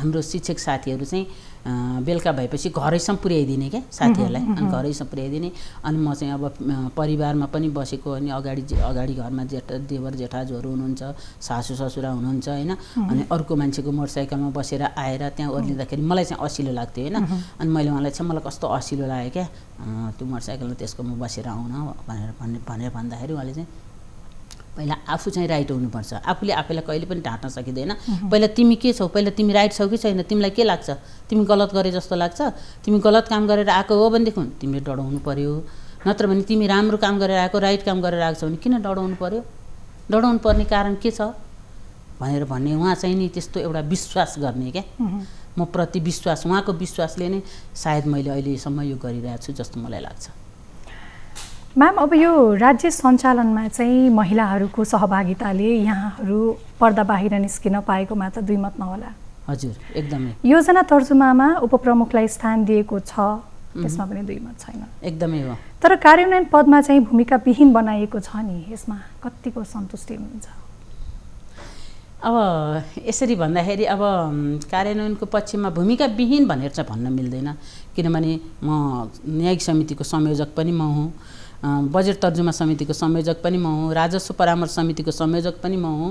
हाम्रो शिक्षक साथीहरू चाहिँ बेलुका भएपछि घरैसम्म पुर्याइदिने क्या साथीहरूलाई अनि घरैसम्म पुर्याइदिने अनि म चाहिँ अब परिवारमा पनि बसेको अनि अगाडि अगाडि घरमा जेठा देवर जेठाजुहरू हुनुहुन्छ सासु ससुरा हुनुहुन्छ होइन अनि अर्को मान्छेको मोटरसाइकलमा बसेर आएर त्यहाँ ओर्लिँदाखेरि मलाई चाहिँ असिलो लाग्थ्यो होइन अनि मैले उहाँलाई चाहिँ मलाई कस्तो असिलो लाग्यो क्या त्यो मोटरसाइकलमा त्यसको म बसेर आउन भनेर भन्ने भनेर भन्दाखेरि उहाँले चाहिँ पहिला आफू चाहिँ राइट हुनुपर्छ आफूले आफैलाई कहिले पनि ढाँट्न सकिँदैन पहिला तिमी के छौ पहिला तिमी राइट छौ कि छैन तिमीलाई के लाग्छ तिमी गलत गरे जस्तो लाग्छ तिमी गलत काम गरेर आएको हो भनेदेखि तिमीले डढाउनु पर्यो नत्र भने तिमी राम्रो काम गरेर आएको राइट काम गरेर आएको छौ भने किन डढाउनु पर्यो डढाउनु पर्ने कारण के छ भनेर भन्ने उहाँ चाहिँ नि त्यस्तो एउटा विश्वास गर्ने क्या म प्रति विश्वास उहाँको विश्वासले नै सायद मैले अहिलेसम्म यो गरिरहेको छु जस्तो मलाई लाग्छ म्याम अब यो राज्य सञ्चालनमा चाहिँ महिलाहरूको सहभागिताले यहाँहरू पर्दा बाहिर निस्किन पाएकोमा त दुई मत नहोला हजुर एकदमै योजना तर्जुमामा उपप्रमुखलाई स्थान दिएको छ यसमा पनि दुई मत छैन एकदमै हो तर कार्यान्वयन पदमा चाहिँ भूमिका विहीन बनाइएको छ नि यसमा कतिको सन्तुष्टि हुनुहुन्छ अब यसरी भन्दाखेरि अब कार्यान्वयनको पक्षमा भूमिका विहीन भनेर चाहिँ भन्न मिल्दैन किनभने म न्यायिक समितिको संयोजक पनि म हुँ बजेट तर्जुमा समितिको संयोजक पनि म हुँ राजस्व परामर्श समितिको संयोजक पनि म हुँ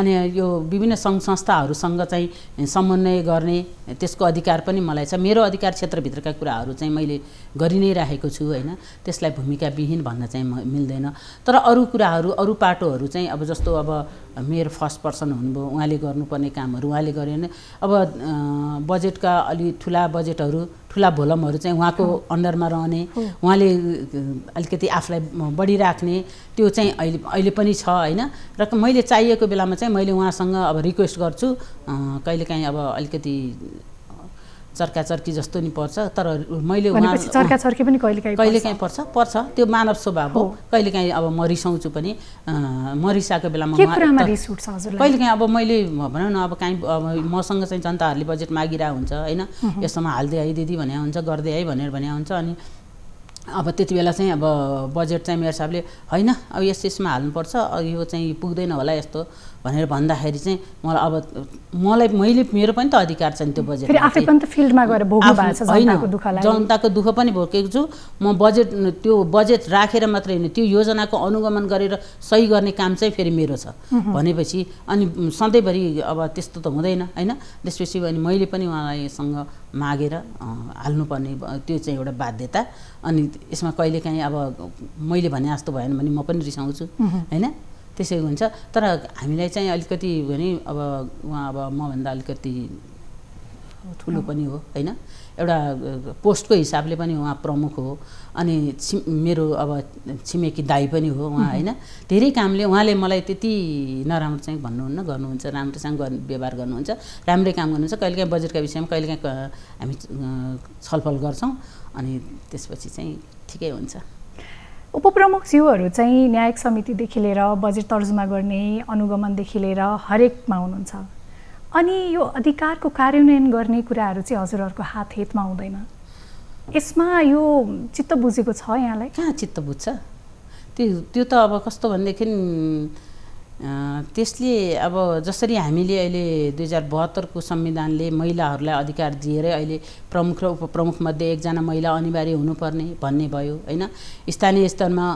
अनि यो विभिन्न सङ्घ संस्थाहरूसँग चाहिँ समन्वय गर्ने त्यसको अधिकार पनि मलाई छ मेरो अधिकार क्षेत्रभित्रका कुराहरू चाहिँ मैले गरि नै राखेको छु होइन त्यसलाई भूमिकाविहीन भन्न चाहिँ म मिल्दैन तर अरू कुराहरू अरू पाटोहरू चाहिँ अब जस्तो अब मेयर फर्स्ट पर्सन हुनुभयो उहाँले गर्नुपर्ने कामहरू उहाँले गऱ्यो भने अब बजेटका अलि ठुला बजेटहरू ठुला भोलमहरू चाहिँ उहाँको अन्डरमा रहने उहाँले अलिकति आफूलाई बढी राख्ने त्यो चाहिँ अहिले अहिले पनि छ होइन र मैले चाहिएको बेलामा चाहिँ मैले उहाँसँग अब रिक्वेस्ट गर्छु कहिलेकाहीँ अब अलिकति चर्काचर्की जस्तो नि पर्छ तर मैले चर्काचर्की पनि कहिलेकाहीँ कहिलेकाहीँ पर्छ पर्छ त्यो मानव स्वभाव हो कहिलेकाहीँ अब म रिसाउँछु पनि म रिसाएको बेलामा कहिलेकाहीँ अब मैले भनौँ न अब काहीँ अब मसँग चाहिँ जनताहरूले बजेट मागिरहेको हुन्छ होइन यसमा हालिदिए है दिदी भने हुन्छ गरिदिए है भनेर भने हुन्छ अनि अब त्यति बेला चाहिँ अब बजेट चाहिँ मेयर साहबले होइन अब यस यसमा हाल्नुपर्छ यो चाहिँ पुग्दैन होला यस्तो भनेर भन्दाखेरि चाहिँ मलाई अब मलाई मैले मेरो पनि त अधिकार छ नि त्यो बजेट आफै होइन जनताको दुःख पनि भोगेको छु म बजेट त्यो बजेट राखेर मात्रै होइन त्यो योजनाको अनुगमन गरेर सही गर्ने काम चाहिँ फेरि मेरो छ भनेपछि अनि सधैँभरि अब त्यस्तो त हुँदैन होइन त्यसपछि अनि मैले पनि उहाँलाईसँग मागेर हाल्नुपर्ने त्यो चाहिँ एउटा बाध्यता अनि यसमा कहिलेकाहीँ अब मैले भने जस्तो भएन भने म पनि रिसाउँछु होइन त्यसै हुन्छ तर हामीलाई चाहिँ अलिकति भने अब उहाँ अब मभन्दा अलिकति ठुलो पनि हो होइन एउटा पोस्टको हिसाबले पनि उहाँ प्रमुख हो अनि छि मेरो अब छिमेकी दाई पनि हो उहाँ होइन धेरै कामले उहाँले मलाई त्यति नराम्रो चाहिँ भन्नुहुन्न गर्नुहुन्छ राम्रोसँग गर्नु व्यवहार गर्नुहुन्छ राम्रै काम गर्नुहुन्छ कहिलेकाहीँ बजेटका विषयमा कहिलेकाहीँ हामी छलफल गर्छौँ अनि त्यसपछि चाहिँ ठिकै हुन्छ उपप्रमुख ज्यूहरू चाहिँ न्यायिक समितिदेखि लिएर बजेट तर्जुमा गर्ने अनुगमनदेखि लिएर हरेकमा हुनुहुन्छ अनि यो अधिकारको कार्यान्वयन गर्ने कुराहरू चाहिँ हजुरहरूको हात हेतमा हुँदैन यसमा यो चित्त बुझेको छ यहाँलाई कहाँ चित्त बुझ्छ त्यो त्यो त अब कस्तो भनेदेखि त्यसले अब जसरी हामीले अहिले दुई हजार बहत्तरको संविधानले महिलाहरूलाई अधिकार दिएरै अहिले प्रमुख र उपप्रमुखमध्ये एकजना महिला अनिवार्य हुनुपर्ने भन्ने भयो होइन स्थानीय स्तरमा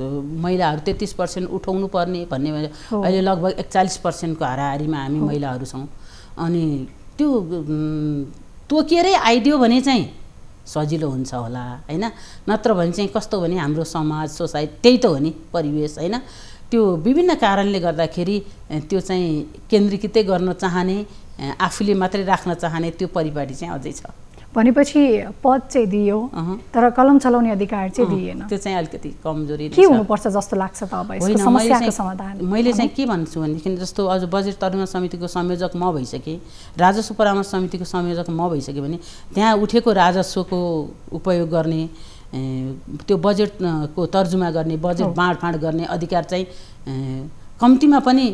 महिलाहरू तेत्तिस पर्सेन्ट उठाउनु पर्ने भन्ने भयो अहिले लगभग एकचालिस पर्सेन्टको हाराहारीमा हामी महिलाहरू छौँ अनि त्यो तोकिएरै आइदियो भने चाहिँ सजिलो हुन्छ होला होइन नत्र भने चाहिँ कस्तो भने हाम्रो समाज सोसाइटी त्यही त हो नि परिवेश होइन त्यो विभिन्न कारणले गर्दाखेरि त्यो चाहिँ केन्द्रीकृतै गर्न चाहने आफूले मात्रै राख्न चाहने त्यो परिपाटी चाहिँ अझै छ भनेपछि पद चाहिँ दियो तर कलम चलाउने अधिकार चाहिँ दिएन त्यो चाहिँ अलिकति कमजोरी के हुनुपर्छ जस्तो लाग्छ समाधान मैले चाहिँ के भन्छु भनेदेखि जस्तो अझ बजेट तर्जुमा समितिको संयोजक म भइसकेँ राजस्व परामर्श समितिको संयोजक म भइसकेँ भने त्यहाँ उठेको राजस्वको उपयोग गर्ने त्यो बजेटको तर्जुमा गर्ने बजेट बाँडफाँड गर्ने अधिकार चाहिँ कम्तीमा पनि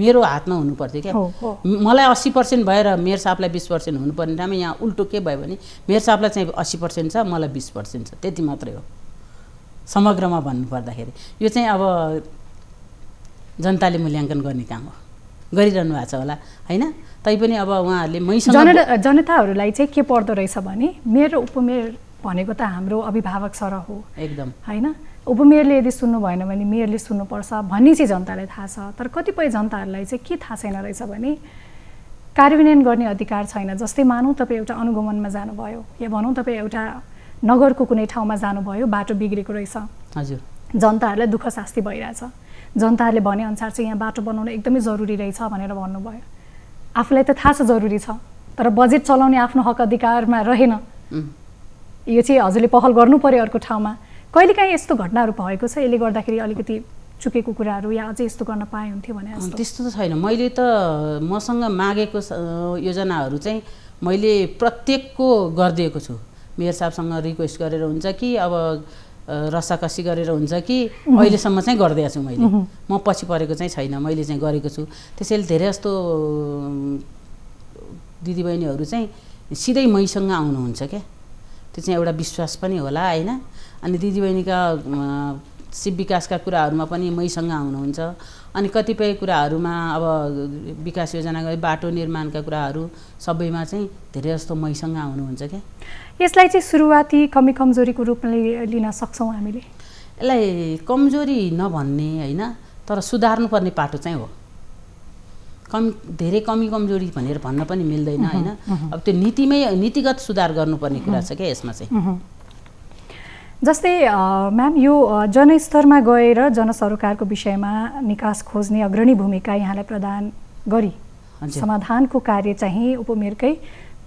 मेरो हातमा हुनुपर्थ्यो क्या मलाई अस्सी पर्सेन्ट भएर मेयर साहबलाई बिस पर्सेन्ट हुनुपर्ने ठाउँमा यहाँ उल्टो के भयो भने मेयर साहबलाई चाहिँ अस्सी पर्सेन्ट छ मलाई बिस पर्सेन्ट छ त्यति मात्रै हो समग्रमा भन्नुपर्दाखेरि यो चाहिँ अब जनताले मूल्याङ्कन गर्ने काम हो गरिरहनु भएको छ होला होइन तैपनि अब उहाँहरूले मैसँग जनताहरूलाई चाहिँ के पर्दो रहेछ भने मेरो उपमेयर भनेको त हाम्रो अभिभावक सर हो एकदम होइन उपमेयरले यदि सुन्नु भएन भने मेयरले सुन्नुपर्छ भन्ने चाहिँ जनतालाई थाहा छ तर कतिपय जनताहरूलाई चाहिँ के थाहा छैन रहेछ भने कार्यान्वयन गर्ने अधिकार छैन जस्तै मानौँ तपाईँ एउटा अनुगमनमा जानुभयो या भनौँ तपाईँ एउटा नगरको कुनै ठाउँमा जानुभयो बाटो बिग्रेको रहेछ हजुर जनताहरूलाई दुःख शास्ति भइरहेछ जनताहरूले भनेअनुसार चाहिँ यहाँ बाटो बनाउन एकदमै जरुरी रहेछ भनेर भन्नुभयो आफूलाई त थाहा छ जरुरी छ तर बजेट चलाउने आफ्नो हक अधिकारमा रहेन यो चाहिँ हजुरले पहल गर्नु पऱ्यो अर्को ठाउँमा कहिलेकाहीँ यस्तो घटनाहरू भएको छ यसले गर्दाखेरि अलिकति चुकेको कुराहरू या अझै यस्तो गर्न पाए हुन्थ्यो भने त्यस्तो त छैन मैले त मसँग मागेको योजनाहरू चाहिँ मैले प्रत्येकको गरिदिएको छु मेयर साहबसँग रिक्वेस्ट गरेर हुन्छ कि अब रसाकसी गरेर हुन्छ कि अहिलेसम्म चाहिँ गरिदिएको छु मैले म पछि परेको चाहिँ छैन मैले चाहिँ गरेको छु त्यसैले धेरै जस्तो दिदीबहिनीहरू चाहिँ सिधै मैसँग आउनुहुन्छ क्या त्यो चाहिँ एउटा विश्वास पनि होला होइन अनि दिदीबहिनीका शिव विकासका कुराहरूमा पनि मैसँग आउनुहुन्छ अनि कतिपय कुराहरूमा अब विकास योजना गरी बाटो निर्माणका कुराहरू सबैमा चाहिँ धेरै जस्तो मैसँग आउनुहुन्छ क्या यसलाई चाहिँ सुरुवाती कमी कमजोरीको रूपमा लिन सक्छौँ हामीले यसलाई कमजोरी नभन्ने होइन तर सुधार्नुपर्ने पाटो चाहिँ हो कमी धेरै कमी कमजोरी भनेर भन्न पनि मिल्दैन होइन अब त्यो नीतिमै नीतिगत सुधार गर्नुपर्ने कुरा छ क्या यसमा चाहिँ जस्तै म्याम यो जनस्तरमा गएर जनसरोकारको विषयमा निकास खोज्ने अग्रणी भूमिका यहाँलाई प्रदान गरी समाधानको कार्य चाहिँ उपमेयरकै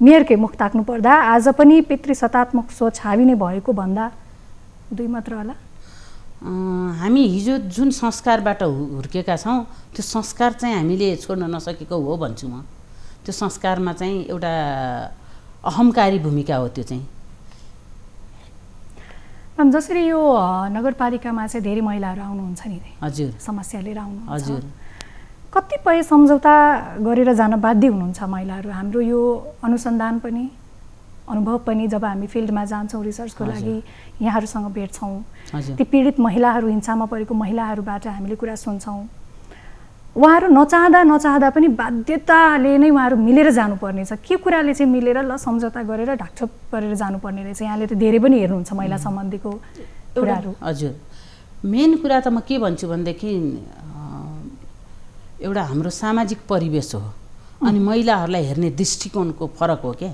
मेयरकै मुख ताक्नु पर्दा आज पनि पितृ सतात्मक सोच हावी नै भएको भन्दा दुई मात्र होला हामी हिजो जुन संस्कारबाट हुर्केका छौँ त्यो संस्कार चाहिँ हामीले छोड्न नसकेको हो भन्छु म त्यो संस्कारमा चाहिँ एउटा अहमकारी भूमिका हो त्यो चाहिँ जसरी यो नगरपालिकामा चाहिँ धेरै महिलाहरू आउनुहुन्छ नि हजुर समस्या लिएर आउनु हजुर कतिपय सम्झौता गरेर जान बाध्य हुनुहुन्छ महिलाहरू हाम्रो यो अनुसन्धान पनि अनुभव पनि जब हामी फिल्डमा जान्छौँ रिसर्चको लागि यहाँहरूसँग भेट्छौँ ती पीडित महिलाहरू हिंसामा परेको महिलाहरूबाट हामीले कुरा सुन्छौँ उहाँहरू नचाहँदा नचाहँदा पनि बाध्यताले नै उहाँहरू मिलेर जानुपर्ने छ के कुराले चाहिँ मिलेर ल सम्झौता गरेर ढाकछोप गरेर जानुपर्ने रहेछ यहाँले त धेरै पनि हेर्नुहुन्छ महिला सम्बन्धीको कुराहरू हजुर मेन कुरा त म के भन्छु भनेदेखि एउटा हाम्रो सामाजिक परिवेश हो अनि महिलाहरूलाई हेर्ने दृष्टिकोणको फरक हो क्या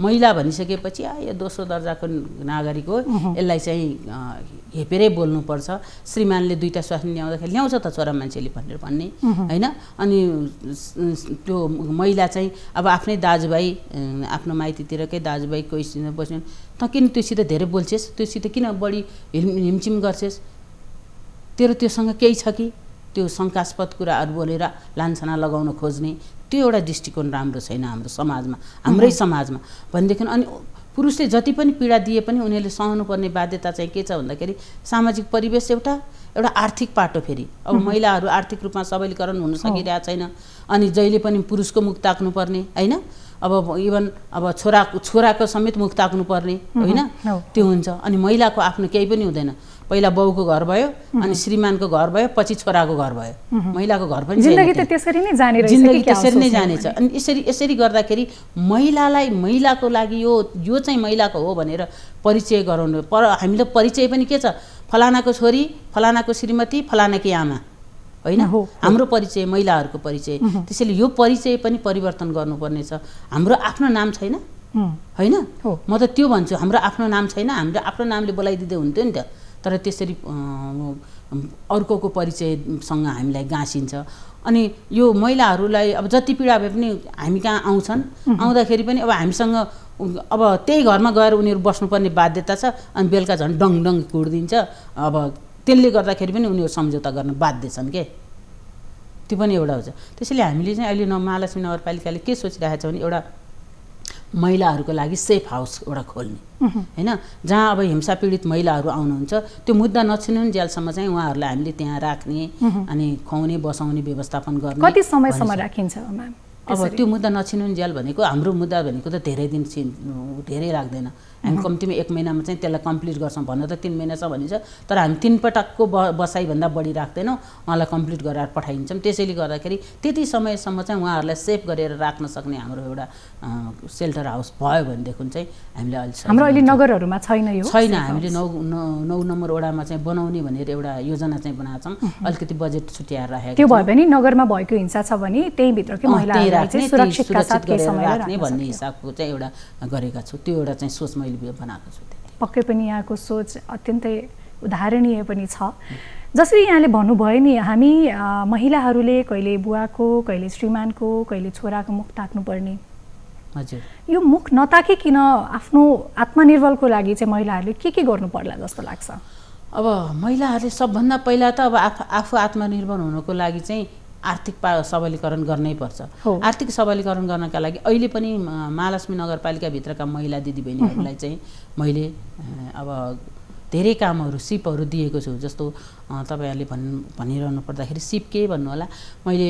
महिला भनिसकेपछि आ यो दोस्रो दर्जाको नागरिक हो यसलाई चाहिँ हेपेरै बोल्नुपर्छ श्रीमानले दुईवटा स्वास्नी ल्याउँदाखेरि ल्याउँछ त छोरा मान्छेले भनेर भन्ने होइन अनि त्यो महिला चाहिँ अब आफ्नै दाजुभाइ आफ्नो माइतीतिरकै दाजुभाइको स्थितिमा बस्यो त किन त्योसित धेरै बोल्छेस् त्योसित किन बढी हिम हिमछिम गर्छेस् तेरो त्योसँग केही छ कि त्यो शङ्कास्पद कुराहरू बोलेर लान्छना लगाउन खोज्ने त्यो एउटा दृष्टिकोण राम्रो छैन हाम्रो समाजमा हाम्रै समाजमा भनेदेखि अनि पुरुषले जति पनि पीडा दिए पनि उनीहरूले सहनुपर्ने बाध्यता चाहिँ के छ भन्दाखेरि सामाजिक परिवेश एउटा एउटा आर्थिक पाटो फेरि अब महिलाहरू आर्थिक रूपमा सबलीकरण हुन सकिरहेको छैन अनि जहिले पनि पुरुषको मुख ताक्नुपर्ने होइन अब इभन अब छोरा छोराको समेत मुख ताक्नुपर्ने होइन त्यो हुन्छ अनि महिलाको आफ्नो केही पनि हुँदैन पहिला बाउको घर भयो अनि श्रीमानको घर भयो पछि छोराको घर भयो महिलाको घर पनि जिन्दगी त त्यसरी नै जाने जिन्दगी त्यसरी नै जानेछ अनि यसरी यसरी गर्दाखेरि महिलालाई महिलाको लागि यो यो चाहिँ महिलाको हो भनेर परिचय गराउनु पर हामीले परिचय पनि के छ फलानाको छोरी फलानाको श्रीमती फलानाकी आमा होइन हाम्रो परिचय महिलाहरूको परिचय त्यसैले यो परिचय पनि परिवर्तन गर्नुपर्नेछ हाम्रो आफ्नो नाम छैन होइन म त त्यो भन्छु हाम्रो आफ्नो नाम छैन हामीले आफ्नो नामले बोलाइदिँदै हुन्थ्यो नि त तर त्यसरी अर्कोको परिचयसँग हामीलाई गाँसिन्छ अनि यो महिलाहरूलाई अब जति पीडा भए पनि हामी कहाँ आउँछन् आउँदाखेरि पनि अब हामीसँग अब त्यही घरमा गएर उनीहरू बस्नुपर्ने बाध्यता छ अनि बेलुका झन् डङ डङ दिन्छ अब त्यसले गर्दाखेरि पनि उनीहरू सम्झौता गर्न बाध्य छन् के त्यो पनि एउटा हुन्छ त्यसैले हामीले चाहिँ अहिले न महालक्ष्मी नगरपालिकाले के सोचिरहेको छ भने एउटा महिलाहरूको लागि सेफ हाउस एउटा खोल्ने होइन जहाँ अब हिंसा पीडित महिलाहरू आउनुहुन्छ त्यो मुद्दा नछिनुन् जेलसम्म चाहिँ उहाँहरूलाई हामीले त्यहाँ राख्ने अनि खुवाउने बसाउने व्यवस्थापन गर्ने कति समयसम्म राखिन्छ अब त्यो मुद्दा नछिनुन् जेल भनेको हाम्रो मुद्दा भनेको त धेरै दिन छिन् धेरै राख्दैन हामी कम्तीमा एक महिनामा चाहिँ त्यसलाई कम्प्लिट गर्छौँ भन्न त तिन महिना छ भनिन्छ तर हामी तिन पटकको ब बसाइभन्दा बढी राख्दैनौँ उहाँलाई कम्प्लिट गराएर पठाइदिन्छौँ त्यसैले गर्दाखेरि त्यति समयसम्म चाहिँ उहाँहरूलाई सेफ गरेर राख्न सक्ने हाम्रो एउटा सेल्टर हाउस भयो भनेदेखि चाहिँ हामीले अहिले हाम्रो अहिले नगरहरूमा छैन यो छैन हामीले नौ नौ नम्बर वडामा चाहिँ बनाउने भनेर एउटा योजना चाहिँ बनाएको छौँ अलिकति बजेट छुट्याएर राखेको त्यो भयो भने नगरमा भएको हिंसा छ भने त्यहीभित्रकै महिलाहरूलाई राख्ने सुरक्षित गरेर राख्ने भन्ने हिसाबको चाहिँ एउटा गरेका छौँ त्यो एउटा चाहिँ सोच मैले बनाएको छु पक्कै पनि यहाँको सोच अत्यन्तै उदाहरणीय पनि छ जसरी यहाँले भन्नुभयो नि हामी महिलाहरूले कहिले बुवाको कहिले श्रीमानको कहिले छोराको मुख ताक्नुपर्ने हजुर यो मुख नताके किन आफ्नो आत्मनिर्भरको लागि चाहिँ महिलाहरूले के के गर्नु पर्ला जस्तो लाग्छ अब महिलाहरूले सबभन्दा पहिला त अब आफू आफू आत्मनिर्भर हुनको लागि चाहिँ आर्थिक पा सबलीकरण गर्नै पर्छ आर्थिक सबलीकरण गर्नका लागि अहिले पनि महालक्ष्मी नगरपालिकाभित्रका महिला दिदीबहिनीहरूलाई चाहिँ मैले अब धेरै कामहरू सिपहरू दिएको छु जस्तो तपाईँहरूले भन् भनिरहनु पर्दाखेरि सिप के भन्नु होला मैले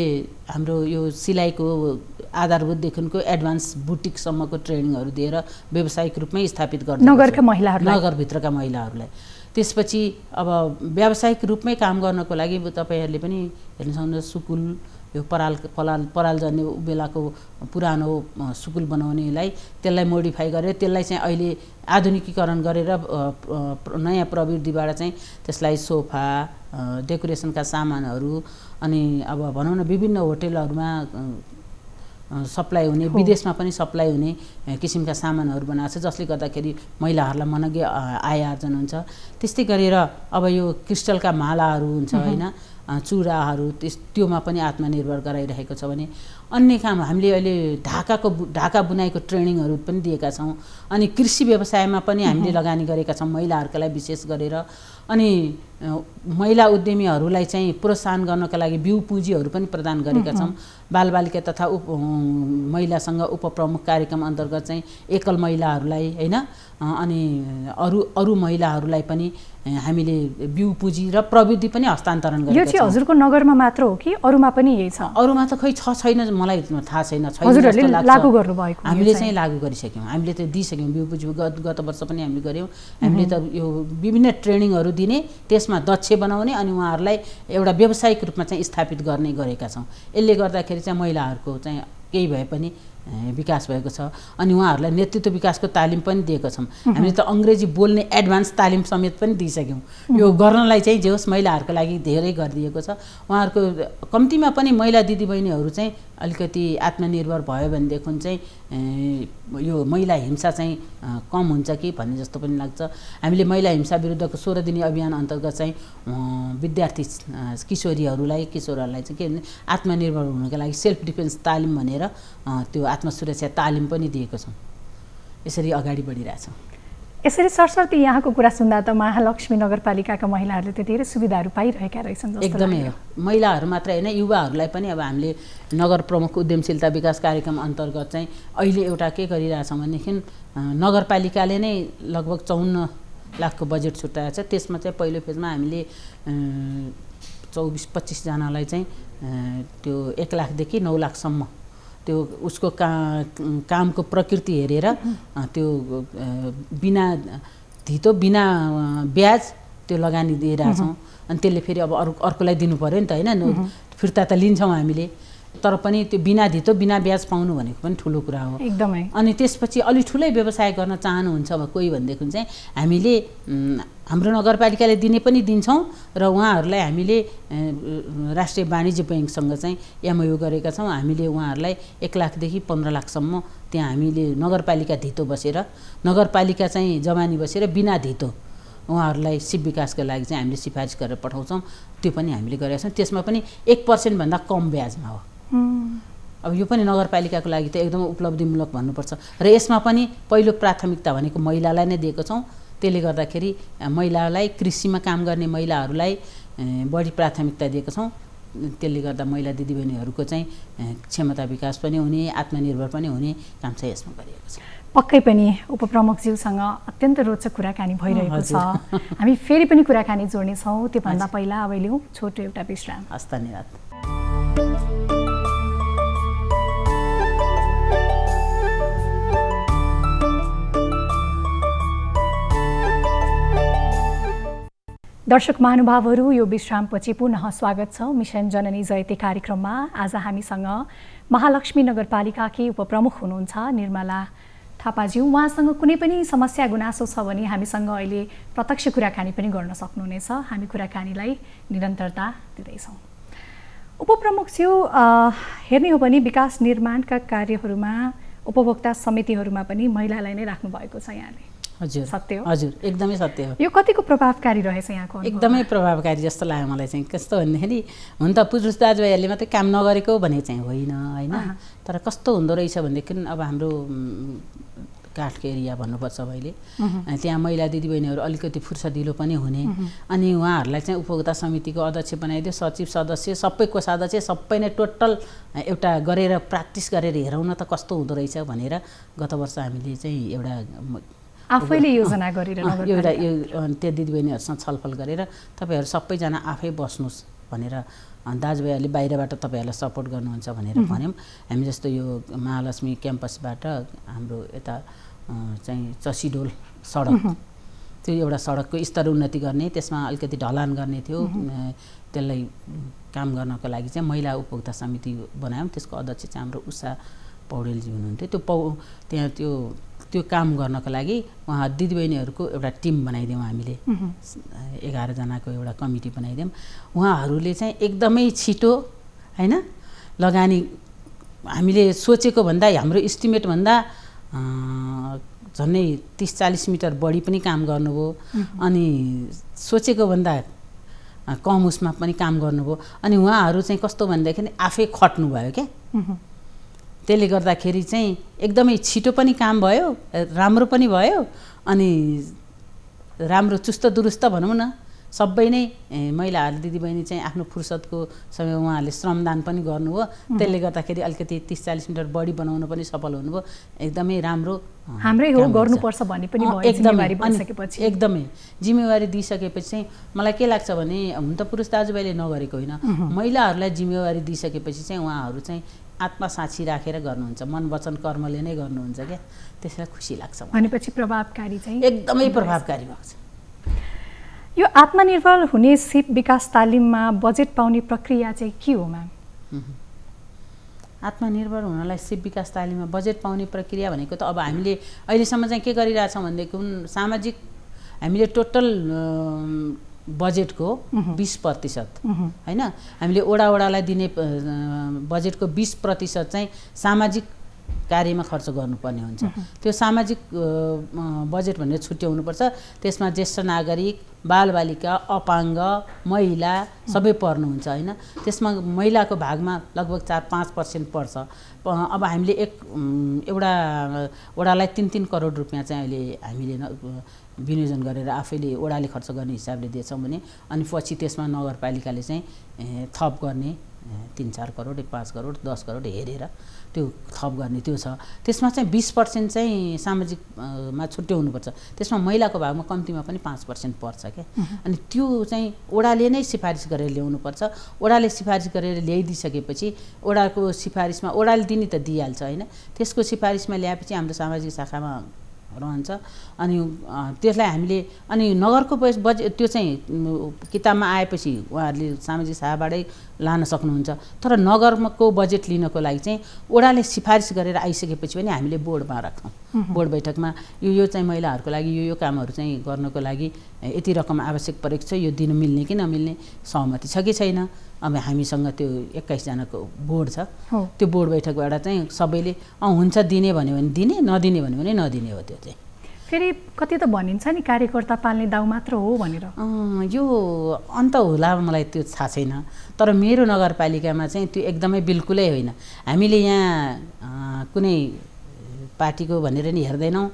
हाम्रो यो सिलाइको आधारभूतदेखिको एडभान्स बुटिकसम्मको ट्रेनिङहरू दिएर व्यावसायिक रूपमै स्थापित गर्नु नगरका महिलाहरू नगरभित्रका महिलाहरूलाई त्यसपछि अब व्यावसायिक रूपमै काम गर्नको लागि तपाईँहरूले पनि हेर्न सक्नुहुन्छ सुकुल यो पराल पराल पराल जाने बेलाको पुरानो सुकुल बनाउनेलाई त्यसलाई मोडिफाई गरेर त्यसलाई चाहिँ अहिले आधुनिकीकरण गरेर नयाँ प्रविधिबाट चाहिँ त्यसलाई सोफा डेकोरेसनका सामानहरू अनि अब भनौँ न विभिन्न होटेलहरूमा सप्लाई हुने विदेशमा पनि सप्लाई हुने किसिमका सामानहरू बनाएको छ जसले गर्दाखेरि महिलाहरूलाई मनज्ञ आय आर्जन हुन्छ त्यस्तै गरेर अब यो क्रिस्टलका मालाहरू हुन्छ होइन चुराहरू त्यस त्योमा पनि आत्मनिर्भर गराइरहेको छ भने अन्य काम हामीले अहिले ढाकाको ढाका बुनाइको ट्रेनिङहरू पनि दिएका छौँ अनि कृषि व्यवसायमा पनि हामीले लगानी गरेका छौँ महिलाहरूका लागि विशेष गरेर अनि महिला उद्यमीहरूलाई चाहिँ प्रोत्साहन गर्नका लागि बिउ पुँजीहरू पनि प्रदान गरेका छौँ बालबालिका तथा उप महिलासँग उपप्रमुख कार्यक्रम अन्तर्गत चाहिँ एकल महिलाहरूलाई होइन अनि अरू अरू महिलाहरूलाई पनि हामीले बिउ पुँजी र प्रविधि पनि हस्तान्तरण गरेको यो चाहिँ हजुरको नगरमा मात्र हो कि अरूमा पनि यही छ अरूमा त खै छ छैन मलाई थाहा छैन लागू भएको हामीले चाहिँ लागू गरिसक्यौँ हामीले त दिइसक्यौँ बिउ पुँजी गत वर्ष पनि हामीले गऱ्यौँ हामीले त यो विभिन्न ट्रेनिङहरू दिने त्यसमा दक्ष बनाउने अनि उहाँहरूलाई एउटा व्यावसायिक रूपमा चाहिँ स्थापित गर्ने गरेका छौँ यसले गर्दाखेरि चाहिँ महिलाहरूको चाहिँ केही भए पनि विकास भएको छ अनि उहाँहरूलाई नेतृत्व विकासको तालिम पनि दिएको छौँ हामीले त अङ्ग्रेजी बोल्ने एडभान्स तालिम समेत पनि दिइसक्यौँ यो गर्नलाई चाहिँ जे होस् महिलाहरूको लागि धेरै गरिदिएको छ उहाँहरूको कम्तीमा पनि महिला दिदीबहिनीहरू चाहिँ अलिकति आत्मनिर्भर भयो भनेदेखि चाहिँ यो महिला हिंसा चाहिँ कम हुन्छ कि भन्ने जस्तो पनि लाग्छ हामीले महिला हिंसा विरुद्धको सोह्र दिने अभियान अन्तर्गत चाहिँ विद्यार्थी किशोरीहरूलाई किशोरहरूलाई चाहिँ के भने आत्मनिर्भर हुनका लागि सेल्फ डिफेन्स तालिम भनेर त्यो आत्मसुरक्षा तालिम पनि दिएको छौँ यसरी अगाडि बढिरहेछौँ यसरी सरस्वती यहाँको कुरा सुन्दा त महालक्ष्मी नगरपालिकाका महिलाहरूले त धेरै सुविधाहरू पाइरहेका रहेछन् एकदमै हो महिलाहरू मात्र होइन युवाहरूलाई पनि अब हामीले नगर प्रमुख उद्यमशीलता विकास कार्यक्रम अन्तर्गत चाहिँ अहिले एउटा के गरिरहेछौँ भनेदेखि नगरपालिकाले नै लगभग चौन्न लाखको बजेट छुट्याएको छ त्यसमा चाहिँ पहिलो फेजमा हामीले चौबिस पच्चिसजनालाई चाहिँ त्यो एक लाखदेखि नौ लाखसम्म त्यो उसको का कामको प्रकृति हेरेर त्यो बिना धितो बिना ब्याज त्यो लगानी दिइरहेछौँ अनि त्यसले फेरि अब अरू अर्कोलाई दिनु पऱ्यो नि त होइन फिर्ता त लिन्छौँ हामीले तर पनि त्यो बिना धितो बिना ब्याज पाउनु भनेको पनि ठुलो कुरा हो एकदमै अनि त्यसपछि अलि ठुलै व्यवसाय गर्न चाहनुहुन्छ अब कोही भनेदेखि चाहिँ हामीले हाम्रो नगरपालिकाले दिने पनि दिन्छौँ र उहाँहरूलाई हामीले राष्ट्रिय वाणिज्य ब्याङ्कसँग चाहिँ एमओयु गरेका छौँ हामीले उहाँहरूलाई एक लाखदेखि पन्ध्र लाखसम्म त्यहाँ हामीले नगरपालिका धितो बसेर नगरपालिका चाहिँ जवानी बसेर बिना धितो उहाँहरूलाई सिप विकासको लागि चाहिँ हामीले सिफारिस गरेर पठाउँछौँ त्यो पनि हामीले गरेका छौँ त्यसमा पनि एक पर्सेन्टभन्दा कम ब्याजमा हो अब यो पनि नगरपालिकाको लागि त एकदम उपलब्धिमूलक भन्नुपर्छ र यसमा पनि पहिलो प्राथमिकता भनेको महिलालाई नै दिएको छौँ त्यसले गर्दाखेरि महिलालाई कृषिमा काम गर्ने महिलाहरूलाई बढी प्राथमिकता दिएको छौँ त्यसले गर्दा महिला दिदीबहिनीहरूको चाहिँ क्षमता विकास पनि हुने आत्मनिर्भर पनि हुने काम चाहिँ यसमा गरिएको छ पक्कै पनि उपप्रमुखज्यूसँग अत्यन्त रोचक कुराकानी भइरहेको छ हामी फेरि पनि कुराकानी जोड्नेछौँ त्योभन्दा पहिला अब लिउँ छोटो एउटा विश्राम हस् धन्यवाद दर्शक महानुभावहरू यो विश्रामपछि पुनः स्वागत छ मिसन जननी जयती कार्यक्रममा आज हामीसँग महालक्ष्मी नगरपालिकाकी उपप्रमुख हुनुहुन्छ निर्मला थापाज्यू उहाँसँग कुनै पनि समस्या गुनासो छ भने हामीसँग अहिले प्रत्यक्ष कुराकानी पनि गर्न सक्नुहुनेछ हामी कुराकानीलाई निरन्तरता दिँदैछौँ उपप्रमुख ज्यू हेर्ने हो भने विकास निर्माणका कार्यहरूमा उपभोक्ता समितिहरूमा पनि महिलालाई नै राख्नुभएको छ यहाँले हजुर सत्य हो हजुर एकदमै सत्य हो यो कतिको प्रभावकारी रहेछ यहाँको एकदमै प्रभावकारी जस्तो लाग्यो मलाई चाहिँ कस्तो भन्दाखेरि हुन त पुरुष दाजुभाइहरूले मात्रै काम नगरेको भने चाहिँ होइन होइन तर कस्तो हुँदो रहेछ भनेदेखि अब हाम्रो काठको एरिया भन्नुपर्छ मैले त्यहाँ महिला दिदीबहिनीहरू अलिकति फुर्सदिलो पनि हुने अनि उहाँहरूलाई चाहिँ उपभोक्ता समितिको अध्यक्ष बनाइदियो सचिव सदस्य सबै कोषाध्यक्ष सबै नै टोटल एउटा गरेर प्र्याक्टिस गरेर हेराउन त कस्तो हुँदो रहेछ भनेर गत वर्ष हामीले चाहिँ एउटा आफैले योजना गरेर एउटा यो त्यो दिदीबहिनीहरूसँग छलफल गरेर तपाईँहरू सबैजना आफै बस्नुहोस् भनेर दाजुभाइहरूले बाहिरबाट तपाईँहरूलाई सपोर्ट गर्नुहुन्छ भनेर भन्यौँ हामी जस्तो यो महालक्ष्मी क्याम्पसबाट हाम्रो यता चाहिँ चसिडोल सडक त्यो एउटा सडकको स्तर उन्नति गर्ने त्यसमा अलिकति ढलान गर्ने थियो त्यसलाई काम गर्नको लागि चाहिँ महिला उपभोक्ता समिति बनायौँ त्यसको अध्यक्ष चाहिँ हाम्रो उषा पौडेलजी हुनुहुन्थ्यो त्यो पौ त्यहाँ त्यो त्यो काम गर्नको लागि उहाँ दिदीबहिनीहरूको एउटा टिम बनाइदियौँ हामीले एघारजनाको एउटा कमिटी बनाइदियौँ उहाँहरूले चाहिँ एकदमै छिटो होइन लगानी हामीले सोचेको भन्दा हाम्रो इस्टिमेटभन्दा झन्डै तिस चालिस मिटर बढी पनि काम गर्नुभयो अनि सोचेको भन्दा कम उसमा पनि काम गर्नुभयो अनि उहाँहरू चाहिँ कस्तो भनेदेखि आफै खट्नुभयो क्या त्यसले गर्दाखेरि चाहिँ एकदमै छिटो पनि काम भयो राम्रो पनि भयो अनि राम्रो चुस्त दुरुस्त भनौँ न सबै नै महिलाहरू दिदीबहिनी चाहिँ आफ्नो फुर्सदको समय उहाँहरूले श्रमदान पनि गर्नुभयो त्यसले गर्दाखेरि अलिकति तिस चालिस मिटर बढी बनाउनु पनि सफल हुनुभयो एकदमै राम्रो हाम्रै हो गर्नुपर्छ भन्ने पनि एकदमै एकदमै जिम्मेवारी दिइसकेपछि चाहिँ मलाई के लाग्छ भने हुन त पुरुष दाजुभाइले नगरेको होइन महिलाहरूलाई जिम्मेवारी दिइसकेपछि चाहिँ उहाँहरू चाहिँ आत्मा साक्षी राखेर गर्नुहुन्छ मन वचन कर्मले नै गर्नुहुन्छ क्या त्यसलाई खुसी लाग्छ भनेपछि प्रभावकारी चाहिँ एकदमै प्रभावकारी भएको छ यो आत्मनिर्भर हुने सिप विकास तालिममा बजेट पाउने प्रक्रिया चाहिँ के हो म्याम आत्मनिर्भर हुनलाई सिप विकास तालिममा बजेट पाउने प्रक्रिया भनेको त अब हामीले अहिलेसम्म चाहिँ के गरिरहेछौँ भनेदेखि सामाजिक हामीले टोटल बजेटको बिस प्रतिशत होइन हामीले वडा दिने बजेटको बिस प्रतिशत चाहिँ सामाजिक कार्यमा खर्च गर्नुपर्ने हुन्छ त्यो सामाजिक बजेट भनेर छुट्याउनुपर्छ त्यसमा ज्येष्ठ नागरिक बालबालिका अपाङ्ग महिला सबै पर्नुहुन्छ होइन त्यसमा महिलाको भागमा लगभग चार पाँच पर्सेन्ट पर्छ अब हामीले एक एउटा वडालाई तिन तिन करोड रुपियाँ चाहिँ अहिले हामीले विनियोजन गरेर आफैले ओडाले खर्च गर्ने हिसाबले दिएछौँ भने अनि पछि त्यसमा नगरपालिकाले चाहिँ थप गर्ने तिन चार करोड पाँच करोड दस करोड हेरेर त्यो थप गर्ने त्यो छ त्यसमा चाहिँ बिस पर्सेन्ट चाहिँ सामाजिकमा छुट्टै हुनुपर्छ त्यसमा महिलाको भागमा कम्तीमा पनि पाँच पर्सेन्ट पर्छ क्या अनि त्यो चाहिँ ओडाले नै सिफारिस गरेर ल्याउनुपर्छ ओडाले सिफारिस गरेर ल्याइदिइसकेपछि ओडाको सिफारिसमा ओडाले दिने त दिइहाल्छ होइन त्यसको सिफारिसमा ल्याएपछि हाम्रो सामाजिक शाखामा रहन्छ अनि त्यसलाई हामीले अनि नगरको बज त्यो चाहिँ किताबमा आएपछि उहाँहरूले सामाजिक सहायबाटै लान सक्नुहुन्छ तर नगरको बजेट लिनको लागि चाहिँ ओडाले सिफारिस गरेर आइसकेपछि पनि हामीले बोर्डमा राख्छौँ बोर्ड बैठकमा यो यो चाहिँ महिलाहरूको लागि यो यो कामहरू चाहिँ गर्नको लागि यति रकम आवश्यक परेको छ यो दिनु मिल्ने कि नमिल्ने सहमति छ कि छैन अब हामीसँग त्यो एक्काइसजनाको बोर्ड छ त्यो बोर्ड बैठकबाट चाहिँ सबैले अँ हुन्छ दिने भन्यो भने दिने नदिने भन्यो भने नदिने हो त्यो चाहिँ फेरि कति त भनिन्छ नि कार्यकर्ता पाल्ने दाउ मात्र हो भनेर यो अन्त होला मलाई त्यो थाहा छैन तर मेरो नगरपालिकामा चाहिँ त्यो एकदमै बिल्कुलै होइन हामीले यहाँ कुनै पार्टीको भनेर नि हेर्दैनौँ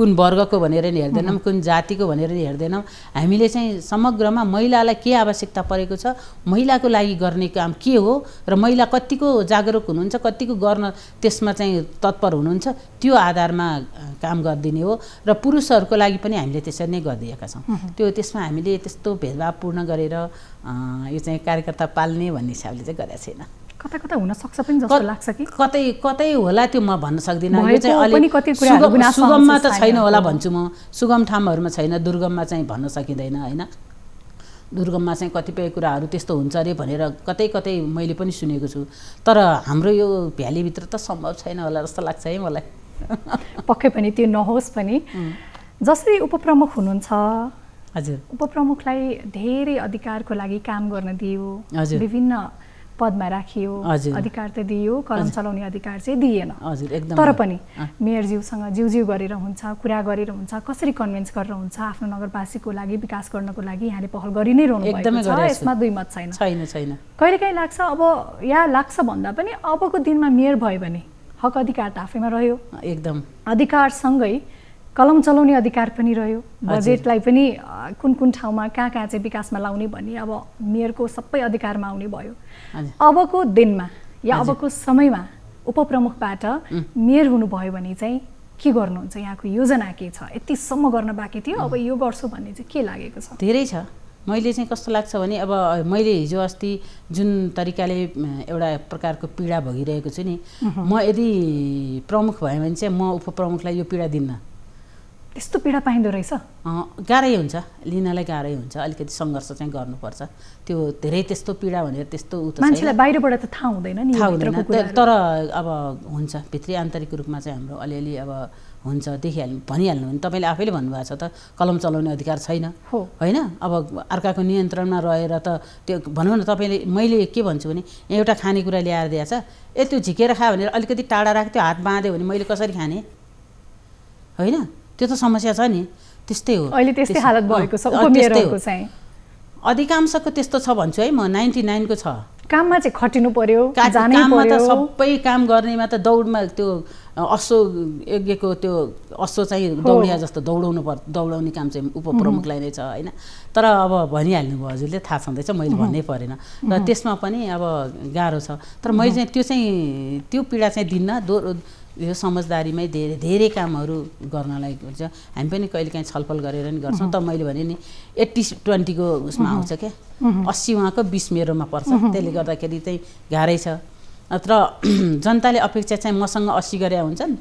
कुन वर्गको भनेर नि हेर्दैनौँ कुन जातिको भनेर नि हेर्दैनौँ हामीले चाहिँ समग्रमा महिलालाई के आवश्यकता परेको छ महिलाको लागि गर्ने काम के हो र महिला कतिको जागरुक हुनुहुन्छ कतिको गर्न त्यसमा चाहिँ तत्पर हुनुहुन्छ त्यो आधारमा काम गरिदिने हो र पुरुषहरूको लागि पनि हामीले त्यसरी नै गरिदिएका छौँ त्यो त्यसमा हामीले त्यस्तो भेदभावपूर्ण गरेर यो चाहिँ कार्यकर्ता पाल्ने भन्ने हिसाबले चाहिँ गरेका छैन कता कता हुन सक्छ पनि जस्तो लाग्छ कि कतै कतै होला त्यो म भन्न सक्दिनँ यो चाहिँ अलिक सुगममा त छैन होला भन्छु म सुगम ठाउँहरूमा छैन दुर्गममा चाहिँ भन्न सकिँदैन होइन दुर्गममा चाहिँ कतिपय कुराहरू त्यस्तो हुन्छ अरे भनेर कतै कतै मैले पनि सुनेको छु तर हाम्रो यो भ्यालीभित्र त सम्भव छैन होला जस्तो लाग्छ है मलाई पक्कै पनि त्यो नहोस् पनि जसरी उपप्रमुख हुनुहुन्छ हजुर उपप्रमुखलाई धेरै अधिकारको लागि काम गर्न दियो विभिन्न पदमा राखियो अधिकार त दियो कलम चलाउने अधिकार चाहिँ दिएन तर पनि मेयरज्यूसँग जिउ जिउ गरेर हुन्छ कुरा गरेर हुन्छ कसरी कन्भिन्स गरेर हुन्छ आफ्नो नगरवासीको लागि विकास गर्नको लागि यहाँले पहल गरि नै रहनु यसमा दुई मत छैन छैन छैन कहिलेकाहीँ लाग्छ अब या लाग्छ भन्दा पनि अबको दिनमा मेयर भयो भने हक अधिकार त आफैमा रह्यो एकदम अधिकारसँगै कलम चलाउने अधिकार पनि रह्यो बजेटलाई पनि कुन कुन ठाउँमा कहाँ कहाँ चाहिँ विकासमा लाउने भन्ने अब मेयरको सबै अधिकारमा आउने भयो अबको दिनमा या अबको समयमा उपप्रमुखबाट मेयर हुनुभयो भने चाहिँ के गर्नुहुन्छ यहाँको योजना के छ यतिसम्म गर्न बाँकी थियो अब यो गर्छु भन्ने चाहिँ के लागेको छ धेरै छ मैले चाहिँ कस्तो लाग्छ भने अब मैले हिजो अस्ति जुन तरिकाले एउटा प्रकारको पीडा भोगिरहेको छु नि म यदि प्रमुख भएँ भने चाहिँ म उपप्रमुखलाई यो पीडा दिन्न त्यस्तो पीडा पाइँदो रहेछ गाह्रै हुन्छ लिनलाई गाह्रै हुन्छ अलिकति सङ्घर्ष चाहिँ गर्नुपर्छ त्यो धेरै त्यस्तो पीडा भनेर त्यस्तो मान्छेलाई बाहिरबाट त थाहा हुँदैन नि थाहा हुँदैन तर अब हुन्छ भित्री आन्तरिक रूपमा चाहिँ हाम्रो अलिअलि अब हुन्छ देखिहाल्नु भनिहाल्नु भने तपाईँले आफैले भन्नुभएको छ त कलम चलाउने अधिकार छैन हो होइन अब अर्काको नियन्त्रणमा रहेर त त्यो भनौँ न तपाईँले मैले के भन्छु भने एउटा खानेकुरा ल्याएर दिएको छ ए त्यो झिकेर खायो भनेर अलिकति टाढा राख त्यो हात बाँध्यो भने मैले कसरी खाने होइन त्यो त समस्या छ नि त्यस्तै हो अहिले त्यस्तै हालत भएको छ चाहिँ अधिकांशको त्यस्तो छ भन्छु है म नाइन्टी नाइनको छ काममा चाहिँ खटिनु पर्यो काममा त सबै काम गर्नेमा त दौडमा त्यो असो यज्ञको त्यो असो चाहिँ दौडिया जस्तो दौडाउनु पर् दौडाउने काम चाहिँ उपप्रमुखलाई नै छ होइन तर अब भनिहाल्नु भयो हजुरले थाहा छँदैछ मैले भन्नै परेन र त्यसमा पनि अब गाह्रो छ तर मैले चाहिँ त्यो चाहिँ त्यो पीडा चाहिँ दिन्न दो यो समझदारीमै धेरै धेरै कामहरू गर्नलाई हुन्छ हामी पनि कहिलेकाहीँ छलफल गरेर नि गर्छौँ त मैले भने नि एट्टी ट्वेन्टीको उसमा आउँछ क्या अस्सी उहाँको बिस मेरोमा पर्छ त्यसले गर्दाखेरि चाहिँ गाह्रै छ तर जनताले अपेक्षा चाहिँ मसँग अस्सी गरे हुन्छन्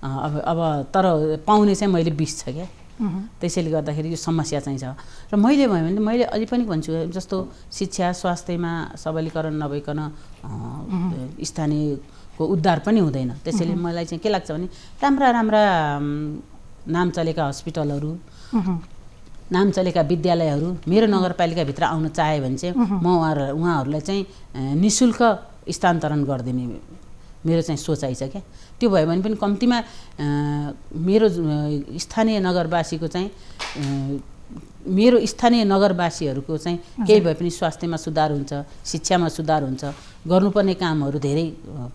अब अब तर पाउने चाहिँ मैले बिस छ क्या त्यसैले गर्दाखेरि यो समस्या चाहिँ छ र मैले भयो भने मैले अलि पनि भन्छु जस्तो शिक्षा स्वास्थ्यमा सबलीकरण नभइकन स्थानीय को उद्धार पनि हुँदैन त्यसैले मलाई चाहिँ के लाग्छ भने राम्रा राम्रा नाम चलेका हस्पिटलहरू नाम चलेका विद्यालयहरू मेरो नगरपालिकाभित्र आउन चाह्यो भने चाहिँ म उहाँहरू उहाँहरूलाई चाहिँ नि शुल्क स्थानान्तरण गरिदिने मेरो चाहिँ सोचाइ छ क्या त्यो भयो भने पनि कम्तीमा मेरो स्थानीय नगरवासीको चाहिँ मेरो स्थानीय नगरवासीहरूको चाहिँ केही भए पनि स्वास्थ्यमा सुधार हुन्छ शिक्षामा सुधार हुन्छ गर्नुपर्ने कामहरू धेरै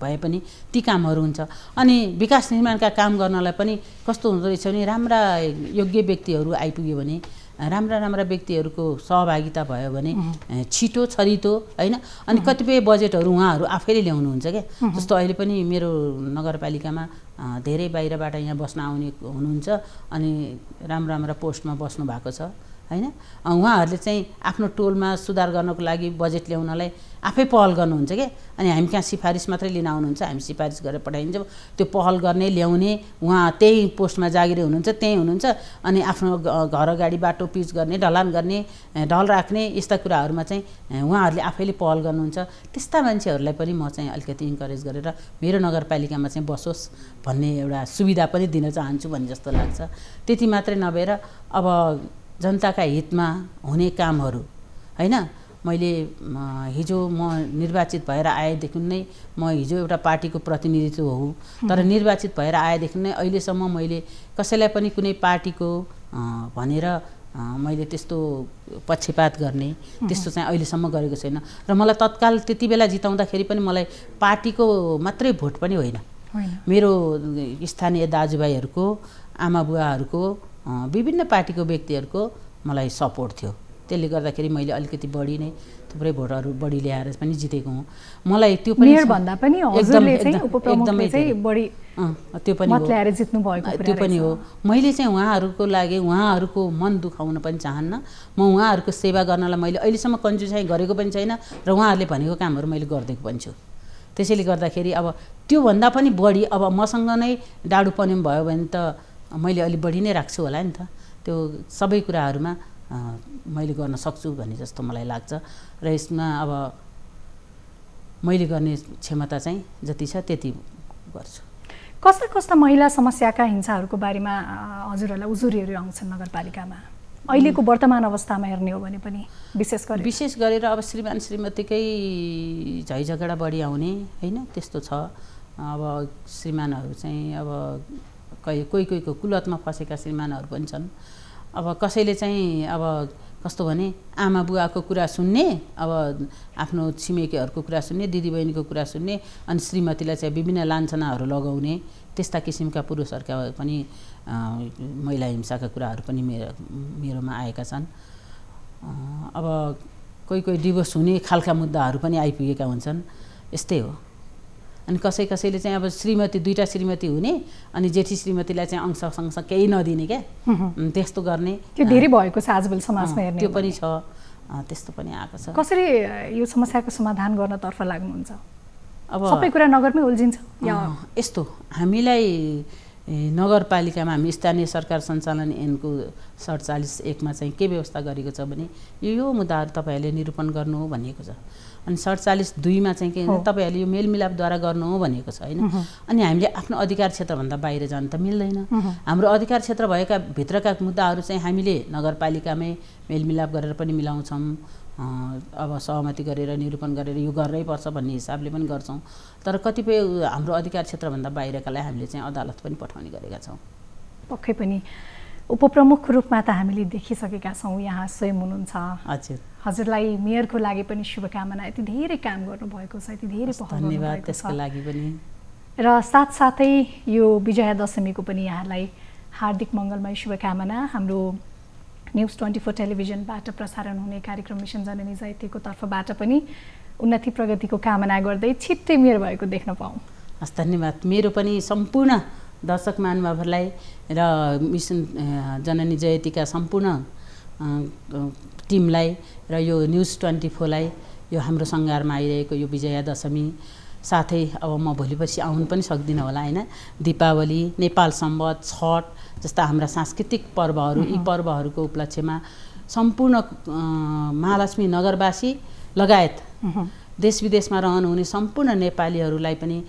भए पनि ती कामहरू हुन्छ अनि विकास निर्माणका काम गर्नलाई पनि कस्तो हुँदो रहेछ भने राम्रा योग्य व्यक्तिहरू आइपुग्यो भने राम्रा राम्रा व्यक्तिहरूको सहभागिता भयो भने छिटो छरितो होइन अनि कतिपय बजेटहरू उहाँहरू आफैले ल्याउनुहुन्छ क्या जस्तो अहिले पनि मेरो नगरपालिकामा धेरै बाहिरबाट यहाँ बस्न आउने हुनुहुन्छ अनि राम्रा राम्रा पोस्टमा बस्नु भएको छ होइन उहाँहरूले चाहिँ आफ्नो टोलमा सुधार गर्नको लागि बजेट ल्याउनलाई आफै पहल गर्नुहुन्छ क्या अनि हामी कहाँ सिफारिस मात्रै लिन आउनुहुन्छ हामी सिफारिस गरेर पठाइदिन्छ त्यो पहल गर्ने ल्याउने उहाँ त्यही पोस्टमा जागिरे हुनुहुन्छ त्यहीँ हुनुहुन्छ अनि आफ्नो घर अगाडि बाटो पिच गर्ने ढलान गर्ने ढल राख्ने यस्ता कुराहरूमा चाहिँ उहाँहरूले आफैले पहल गर्नुहुन्छ त्यस्ता मान्छेहरूलाई पनि म चाहिँ अलिकति इन्करेज गरेर मेरो नगरपालिकामा चाहिँ बसोस् भन्ने एउटा सुविधा पनि दिन चाहन्छु भन्ने जस्तो लाग्छ त्यति मात्रै नभएर अब जनताका हितमा हुने कामहरू होइन मैले हिजो म निर्वाचित भएर आएदेखि नै म हिजो एउटा पार्टीको प्रतिनिधित्व हो तर निर्वाचित भएर आएदेखि नै अहिलेसम्म मैले कसैलाई पनि कुनै पार्टीको भनेर मैले त्यस्तो पक्षपात गर्ने त्यस्तो चाहिँ अहिलेसम्म गरेको छैन र मलाई तत्काल त्यति बेला जिताउँदाखेरि पनि मलाई पार्टीको मात्रै भोट पनि होइन मेरो स्थानीय दाजुभाइहरूको आमा बुवाहरूको विभिन्न पार्टीको व्यक्तिहरूको मलाई सपोर्ट थियो त्यसले गर्दाखेरि मैले अलिकति बढी नै थुप्रै भोटहरू बढी ल्याएर पनि जितेको हुँ मलाई त्यो पनि भन्दा पनि एकदमै त्यो पनि हो त्यो पनि हो मैले चाहिँ उहाँहरूको लागि उहाँहरूको मन दुखाउन पनि चाहन्न म उहाँहरूको सेवा गर्नलाई मैले अहिलेसम्म कन्जुसाइ गरेको पनि छैन र उहाँहरूले भनेको कामहरू मैले गरिदिएको पनि छु त्यसैले गर्दाखेरि अब त्योभन्दा पनि बढी अब मसँग नै डाडु पन्यौँ भयो भने त मैले अलि बढी नै राख्छु होला नि त त्यो सबै कुराहरूमा मैले गर्न सक्छु भन्ने जस्तो मलाई लाग्छ र यसमा अब मैले गर्ने क्षमता चाहिँ जति छ त्यति गर्छु कस्ता कस्ता महिला समस्याका हिंसाहरूको बारेमा हजुरहरूलाई उजुरीहरू आउँछन् नगरपालिकामा अहिलेको वर्तमान अवस्थामा हेर्ने हो भने पनि विशेष गरेर विशेष गरेर अब श्रीमान श्रीमतीकै झैझगडा बढी आउने होइन त्यस्तो छ अब श्रीमानहरू चाहिँ अब कोही कोही कोहीको कुलतमा फँसेका श्रीमानहरू पनि छन् अब कसैले चाहिँ अब कस्तो भने आमा बुवाको कुरा सुन्ने अब आफ्नो छिमेकीहरूको कुरा सुन्ने दिदीबहिनीको कुरा सुन्ने अनि श्रीमतीलाई चाहिँ विभिन्न लान्छनाहरू लगाउने त्यस्ता किसिमका पुरुषहरूका पनि महिला हिंसाका कुराहरू पनि मेरो मेरोमा आएका छन् अब कोही कोही डिभोर्स हुने खालका मुद्दाहरू पनि आइपुगेका हुन्छन् यस्तै हो अनि कसै कसैले चाहिँ अब श्रीमती दुईवटा श्रीमती हुने अनि जेठी श्रीमतीलाई चाहिँ अंशसँग केही नदिने क्या त्यस्तो गर्ने त्यो धेरै भएको छ आजभोलि समाजमा हेर्ने त्यो पनि छ त्यस्तो पनि आएको छ कसरी यो समस्याको समाधान गर्नतर्फ लाग्नुहुन्छ अब सबै कुरा नगरमै उल्झिन्छ यस्तो हामीलाई नगरपालिकामा हामी स्थानीय सरकार सञ्चालन एनको सडचालिस एकमा चाहिँ के व्यवस्था गरेको छ भने यो यो मुद्दाहरू तपाईँहरूले निरूपण गर्नु भनिएको छ अनि सडचालिस दुईमा चाहिँ के तपाईँहरूले यो मेलमिलापद्वारा गर्नु हो भनेको छ होइन अनि हामीले आफ्नो अधिकार क्षेत्रभन्दा बाहिर जानु त मिल्दैन हाम्रो अधिकार क्षेत्र भएका भित्रका मुद्दाहरू चाहिँ हामीले नगरपालिकामै मेलमिलाप गरेर पनि मिलाउँछौँ अब सहमति गरेर निरूपण गरेर यो गर्नै पर्छ भन्ने हिसाबले पनि गर्छौँ तर कतिपय हाम्रो अधिकार क्षेत्रभन्दा बाहिरकालाई हामीले चाहिँ अदालत पनि पठाउने गरेका छौँ पक्कै पनि उपप्रमुख रूपमा त हामीले देखिसकेका छौँ यहाँ स्वयं हुनुहुन्छ हजुर हजुरलाई मेयरको लागि पनि शुभकामना यति धेरै काम गर्नुभएको छ यति धेरै धन्यवाद त्यसको लागि पनि र साथसाथै यो विजया दशमीको पनि यहाँलाई हार्दिक मङ्गलमय शुभकामना हाम्रो न्युज ट्वेन्टी फोर टेलिभिजनबाट प्रसारण हुने कार्यक्रम मिसन जननी जयतीको तर्फबाट पनि उन्नति प्रगतिको कामना गर्दै छिट्टै मेयर भएको देख्न पाऊँ हस् धन्यवाद मेरो पनि सम्पूर्ण दर्शक महानुभावहरूलाई र मिसन जननी जयतीका सम्पूर्ण टिमलाई र यो न्युज ट्वेन्टी फोरलाई यो हाम्रो सङ्घारमा आइरहेको यो विजया दशमी साथै अब म भोलि पर्सि आउनु पनि सक्दिनँ होला होइन दिपावली नेपाल सम्बत छठ जस्ता हाम्रा सांस्कृतिक पर्वहरू यी पर्वहरूको उपलक्ष्यमा सम्पूर्ण महालक्ष्मी नगरवासी लगायत देश विदेशमा रहनुहुने सम्पूर्ण नेपालीहरूलाई पनि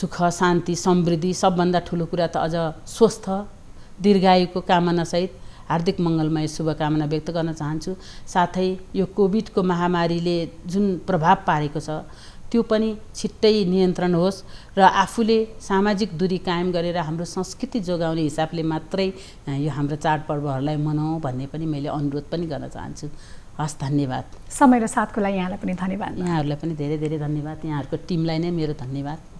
सुख शान्ति समृद्धि सबभन्दा ठुलो कुरा त अझ स्वस्थ दीर्घायुको कामनासहित हार्दिक मङ्गलमय शुभकामना व्यक्त गर्न चाहन्छु साथै यो कोभिडको महामारीले जुन प्रभाव पारेको छ त्यो पनि छिट्टै नियन्त्रण होस् र आफूले सामाजिक दूरी कायम गरेर हाम्रो संस्कृति जोगाउने हिसाबले मात्रै यो हाम्रो चाडपर्वहरूलाई मनाऊ भन्ने पनि मैले अनुरोध पनि गर्न चाहन्छु हस् धन्यवाद समय र साथको लागि यहाँलाई पनि धन्यवाद यहाँहरूलाई पनि धेरै धेरै धन्यवाद यहाँहरूको टिमलाई नै मेरो धन्यवाद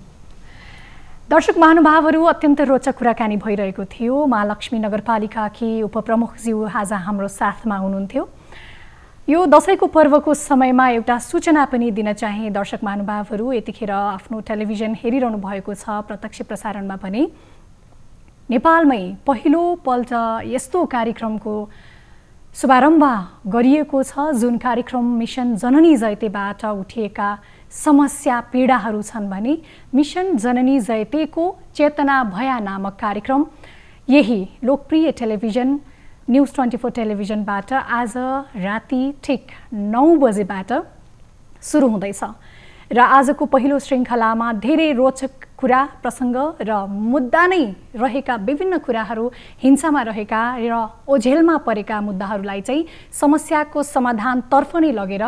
दर्शक महानुभावहरू अत्यन्त रोचक कुराकानी भइरहेको थियो महालक्ष्मी नगरपालिकाकी उपप्रमुखज्यू आज हाम्रो साथमा हुनुहुन्थ्यो यो दसैँको पर्वको समयमा एउटा सूचना पनि दिन चाहे दर्शक महानुभावहरू यतिखेर आफ्नो टेलिभिजन हेरिरहनु भएको छ प्रत्यक्ष प्रसारणमा पनि नेपालमै पहिलोपल्ट यस्तो कार्यक्रमको शुभारम्भ गरिएको छ जुन कार्यक्रम मिसन जननी जयतेबाट उठिएका समस्या पीडाहरू छन् भने मिसन जननी जयतेको चेतना भया नामक कार्यक्रम यही लोकप्रिय टेलिभिजन न्युज ट्वेन्टी फोर टेलिभिजनबाट आज राति ठिक नौ बजेबाट सुरु हुँदैछ र आजको पहिलो श्रृङ्खलामा धेरै रोचक कुरा प्रसङ्ग र मुद्दा नै रहेका विभिन्न कुराहरू हिंसामा रहेका र ओझेलमा परेका मुद्दाहरूलाई चाहिँ समस्याको समाधानतर्फ नै लगेर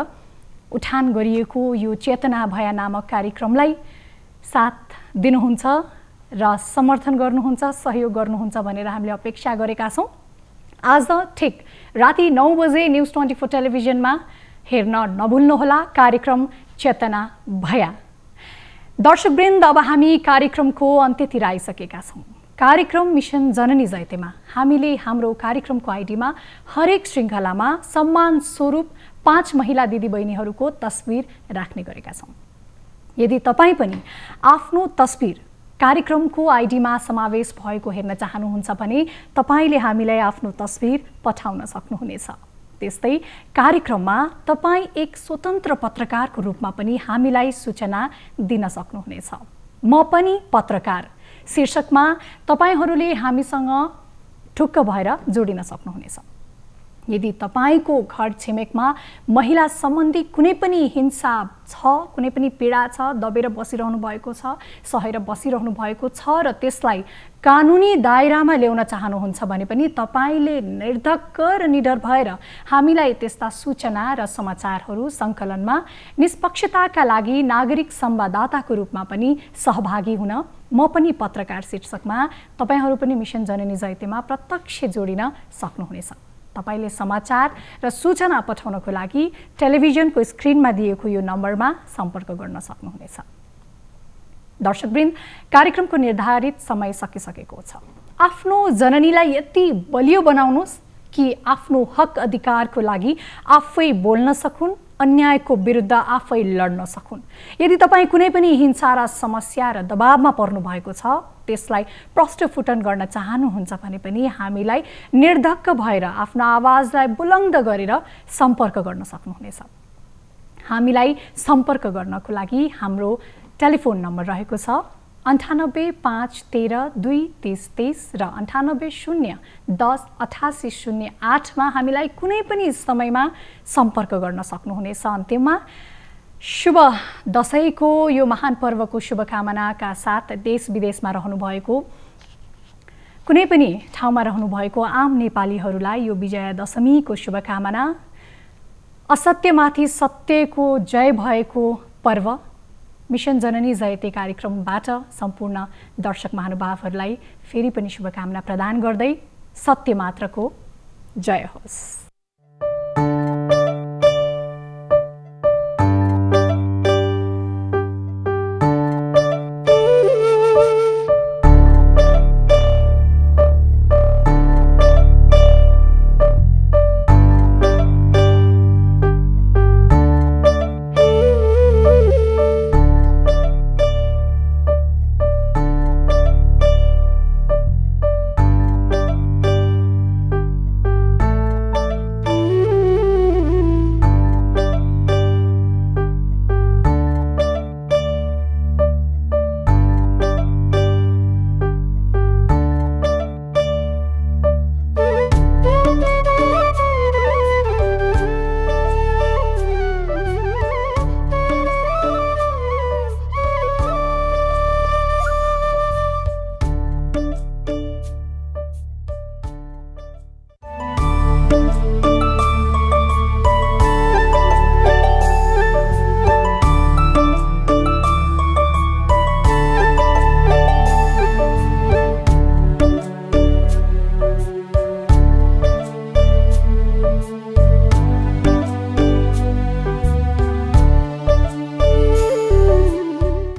उठान गरिएको यो चेतना भया नामक कार्यक्रमलाई साथ दिनुहुन्छ र समर्थन गर्नुहुन्छ सहयोग गर्नुहुन्छ भनेर हामीले अपेक्षा गरेका छौँ आज ठिक राति नौ बजे न्युज ट्वेन्टी फोर टेलिभिजनमा हेर्न नभुल्नुहोला कार्यक्रम चेतना भया दर्शकवृन्द अब हामी कार्यक्रमको अन्त्यतिर आइसकेका छौँ कार्यक्रम मिसन जननी जयतेमा हामीले हाम्रो कार्यक्रमको आइडीमा हरेक श्रृङ्खलामा सम्मान स्वरूप पाँच महिला दिदीबहिनीहरूको तस्विर राख्ने गरेका छौँ यदि तपाईँ पनि आफ्नो तस्विर कार्यक्रमको आइडीमा समावेश भएको हेर्न चाहनुहुन्छ भने तपाईँले हामीलाई आफ्नो तस्विर पठाउन सक्नुहुनेछ त्यस्तै कार्यक्रममा तपाईँ एक स्वतन्त्र पत्रकारको रूपमा पनि हामीलाई सूचना दिन सक्नुहुनेछ म पनि पत्रकार शीर्षकमा तपाईँहरूले हामीसँग ठुक्क भएर जोडिन सक्नुहुनेछ यदि तपाईँको घर छिमेकमा महिला सम्बन्धी कुनै पनि हिंसा छ कुनै पनि पीडा छ दबेर बसिरहनु भएको छ सहेर बसिरहनु भएको छ र त्यसलाई कानुनी दायरामा ल्याउन चाहनुहुन्छ भने पनि तपाईँले निर्धक्क र निडर भएर हामीलाई त्यस्ता सूचना र समाचारहरू सङ्कलनमा निष्पक्षताका लागि नागरिक संवाददाताको रूपमा पनि सहभागी हुन म पनि पत्रकार शीर्षकमा तपाईँहरू पनि मिसन जननी जयतेमा प्रत्यक्ष जोडिन सक्नुहुनेछ तपाईँले समाचार र सूचना पठाउनको लागि टेलिभिजनको स्क्रिनमा दिएको यो नम्बरमा सम्पर्क गर्न सक्नुहुनेछ दर्शकवृन्द कार्यक्रमको निर्धारित समय सकिसकेको छ आफ्नो जननीलाई यति बलियो बनाउनुहोस् कि आफ्नो हक अधिकारको लागि आफै बोल्न सकुन् अन्यायको विरुद्ध आफै लड्न सकुन् यदि तपाईँ कुनै पनि हिंसा र समस्या र दबावमा पर्नुभएको छ त्यसलाई प्रष्ट प्रष्टफुटन गर्न चाहनुहुन्छ भने पनि हामीलाई निर्धक्क भएर आफ्नो आवाजलाई बुलन्द गरेर सम्पर्क गर्न सक्नुहुनेछ हामीलाई सम्पर्क गर्नको लागि हाम्रो टेलिफोन नम्बर रहेको छ अन्ठानब्बे पाँच तेह्र दुई तिस तेइस र अन्ठानब्बे शून्य दस अठासी शून्य आठमा हामीलाई कुनै पनि समयमा सम्पर्क गर्न सक्नुहुनेछ अन्त्यमा शुभ दसैँको यो महान पर्वको शुभकामनाका साथ देश विदेशमा रहनुभएको कुनै पनि ठाउँमा रहनुभएको आम नेपालीहरूलाई यो विजया दशमीको शुभकामना असत्यमाथि सत्यको जय भएको पर्व मिसन जननी जयते कार्यक्रमबाट सम्पूर्ण दर्शक महानुभावहरूलाई फेरि पनि शुभकामना प्रदान गर्दै सत्य मात्रको जय होस्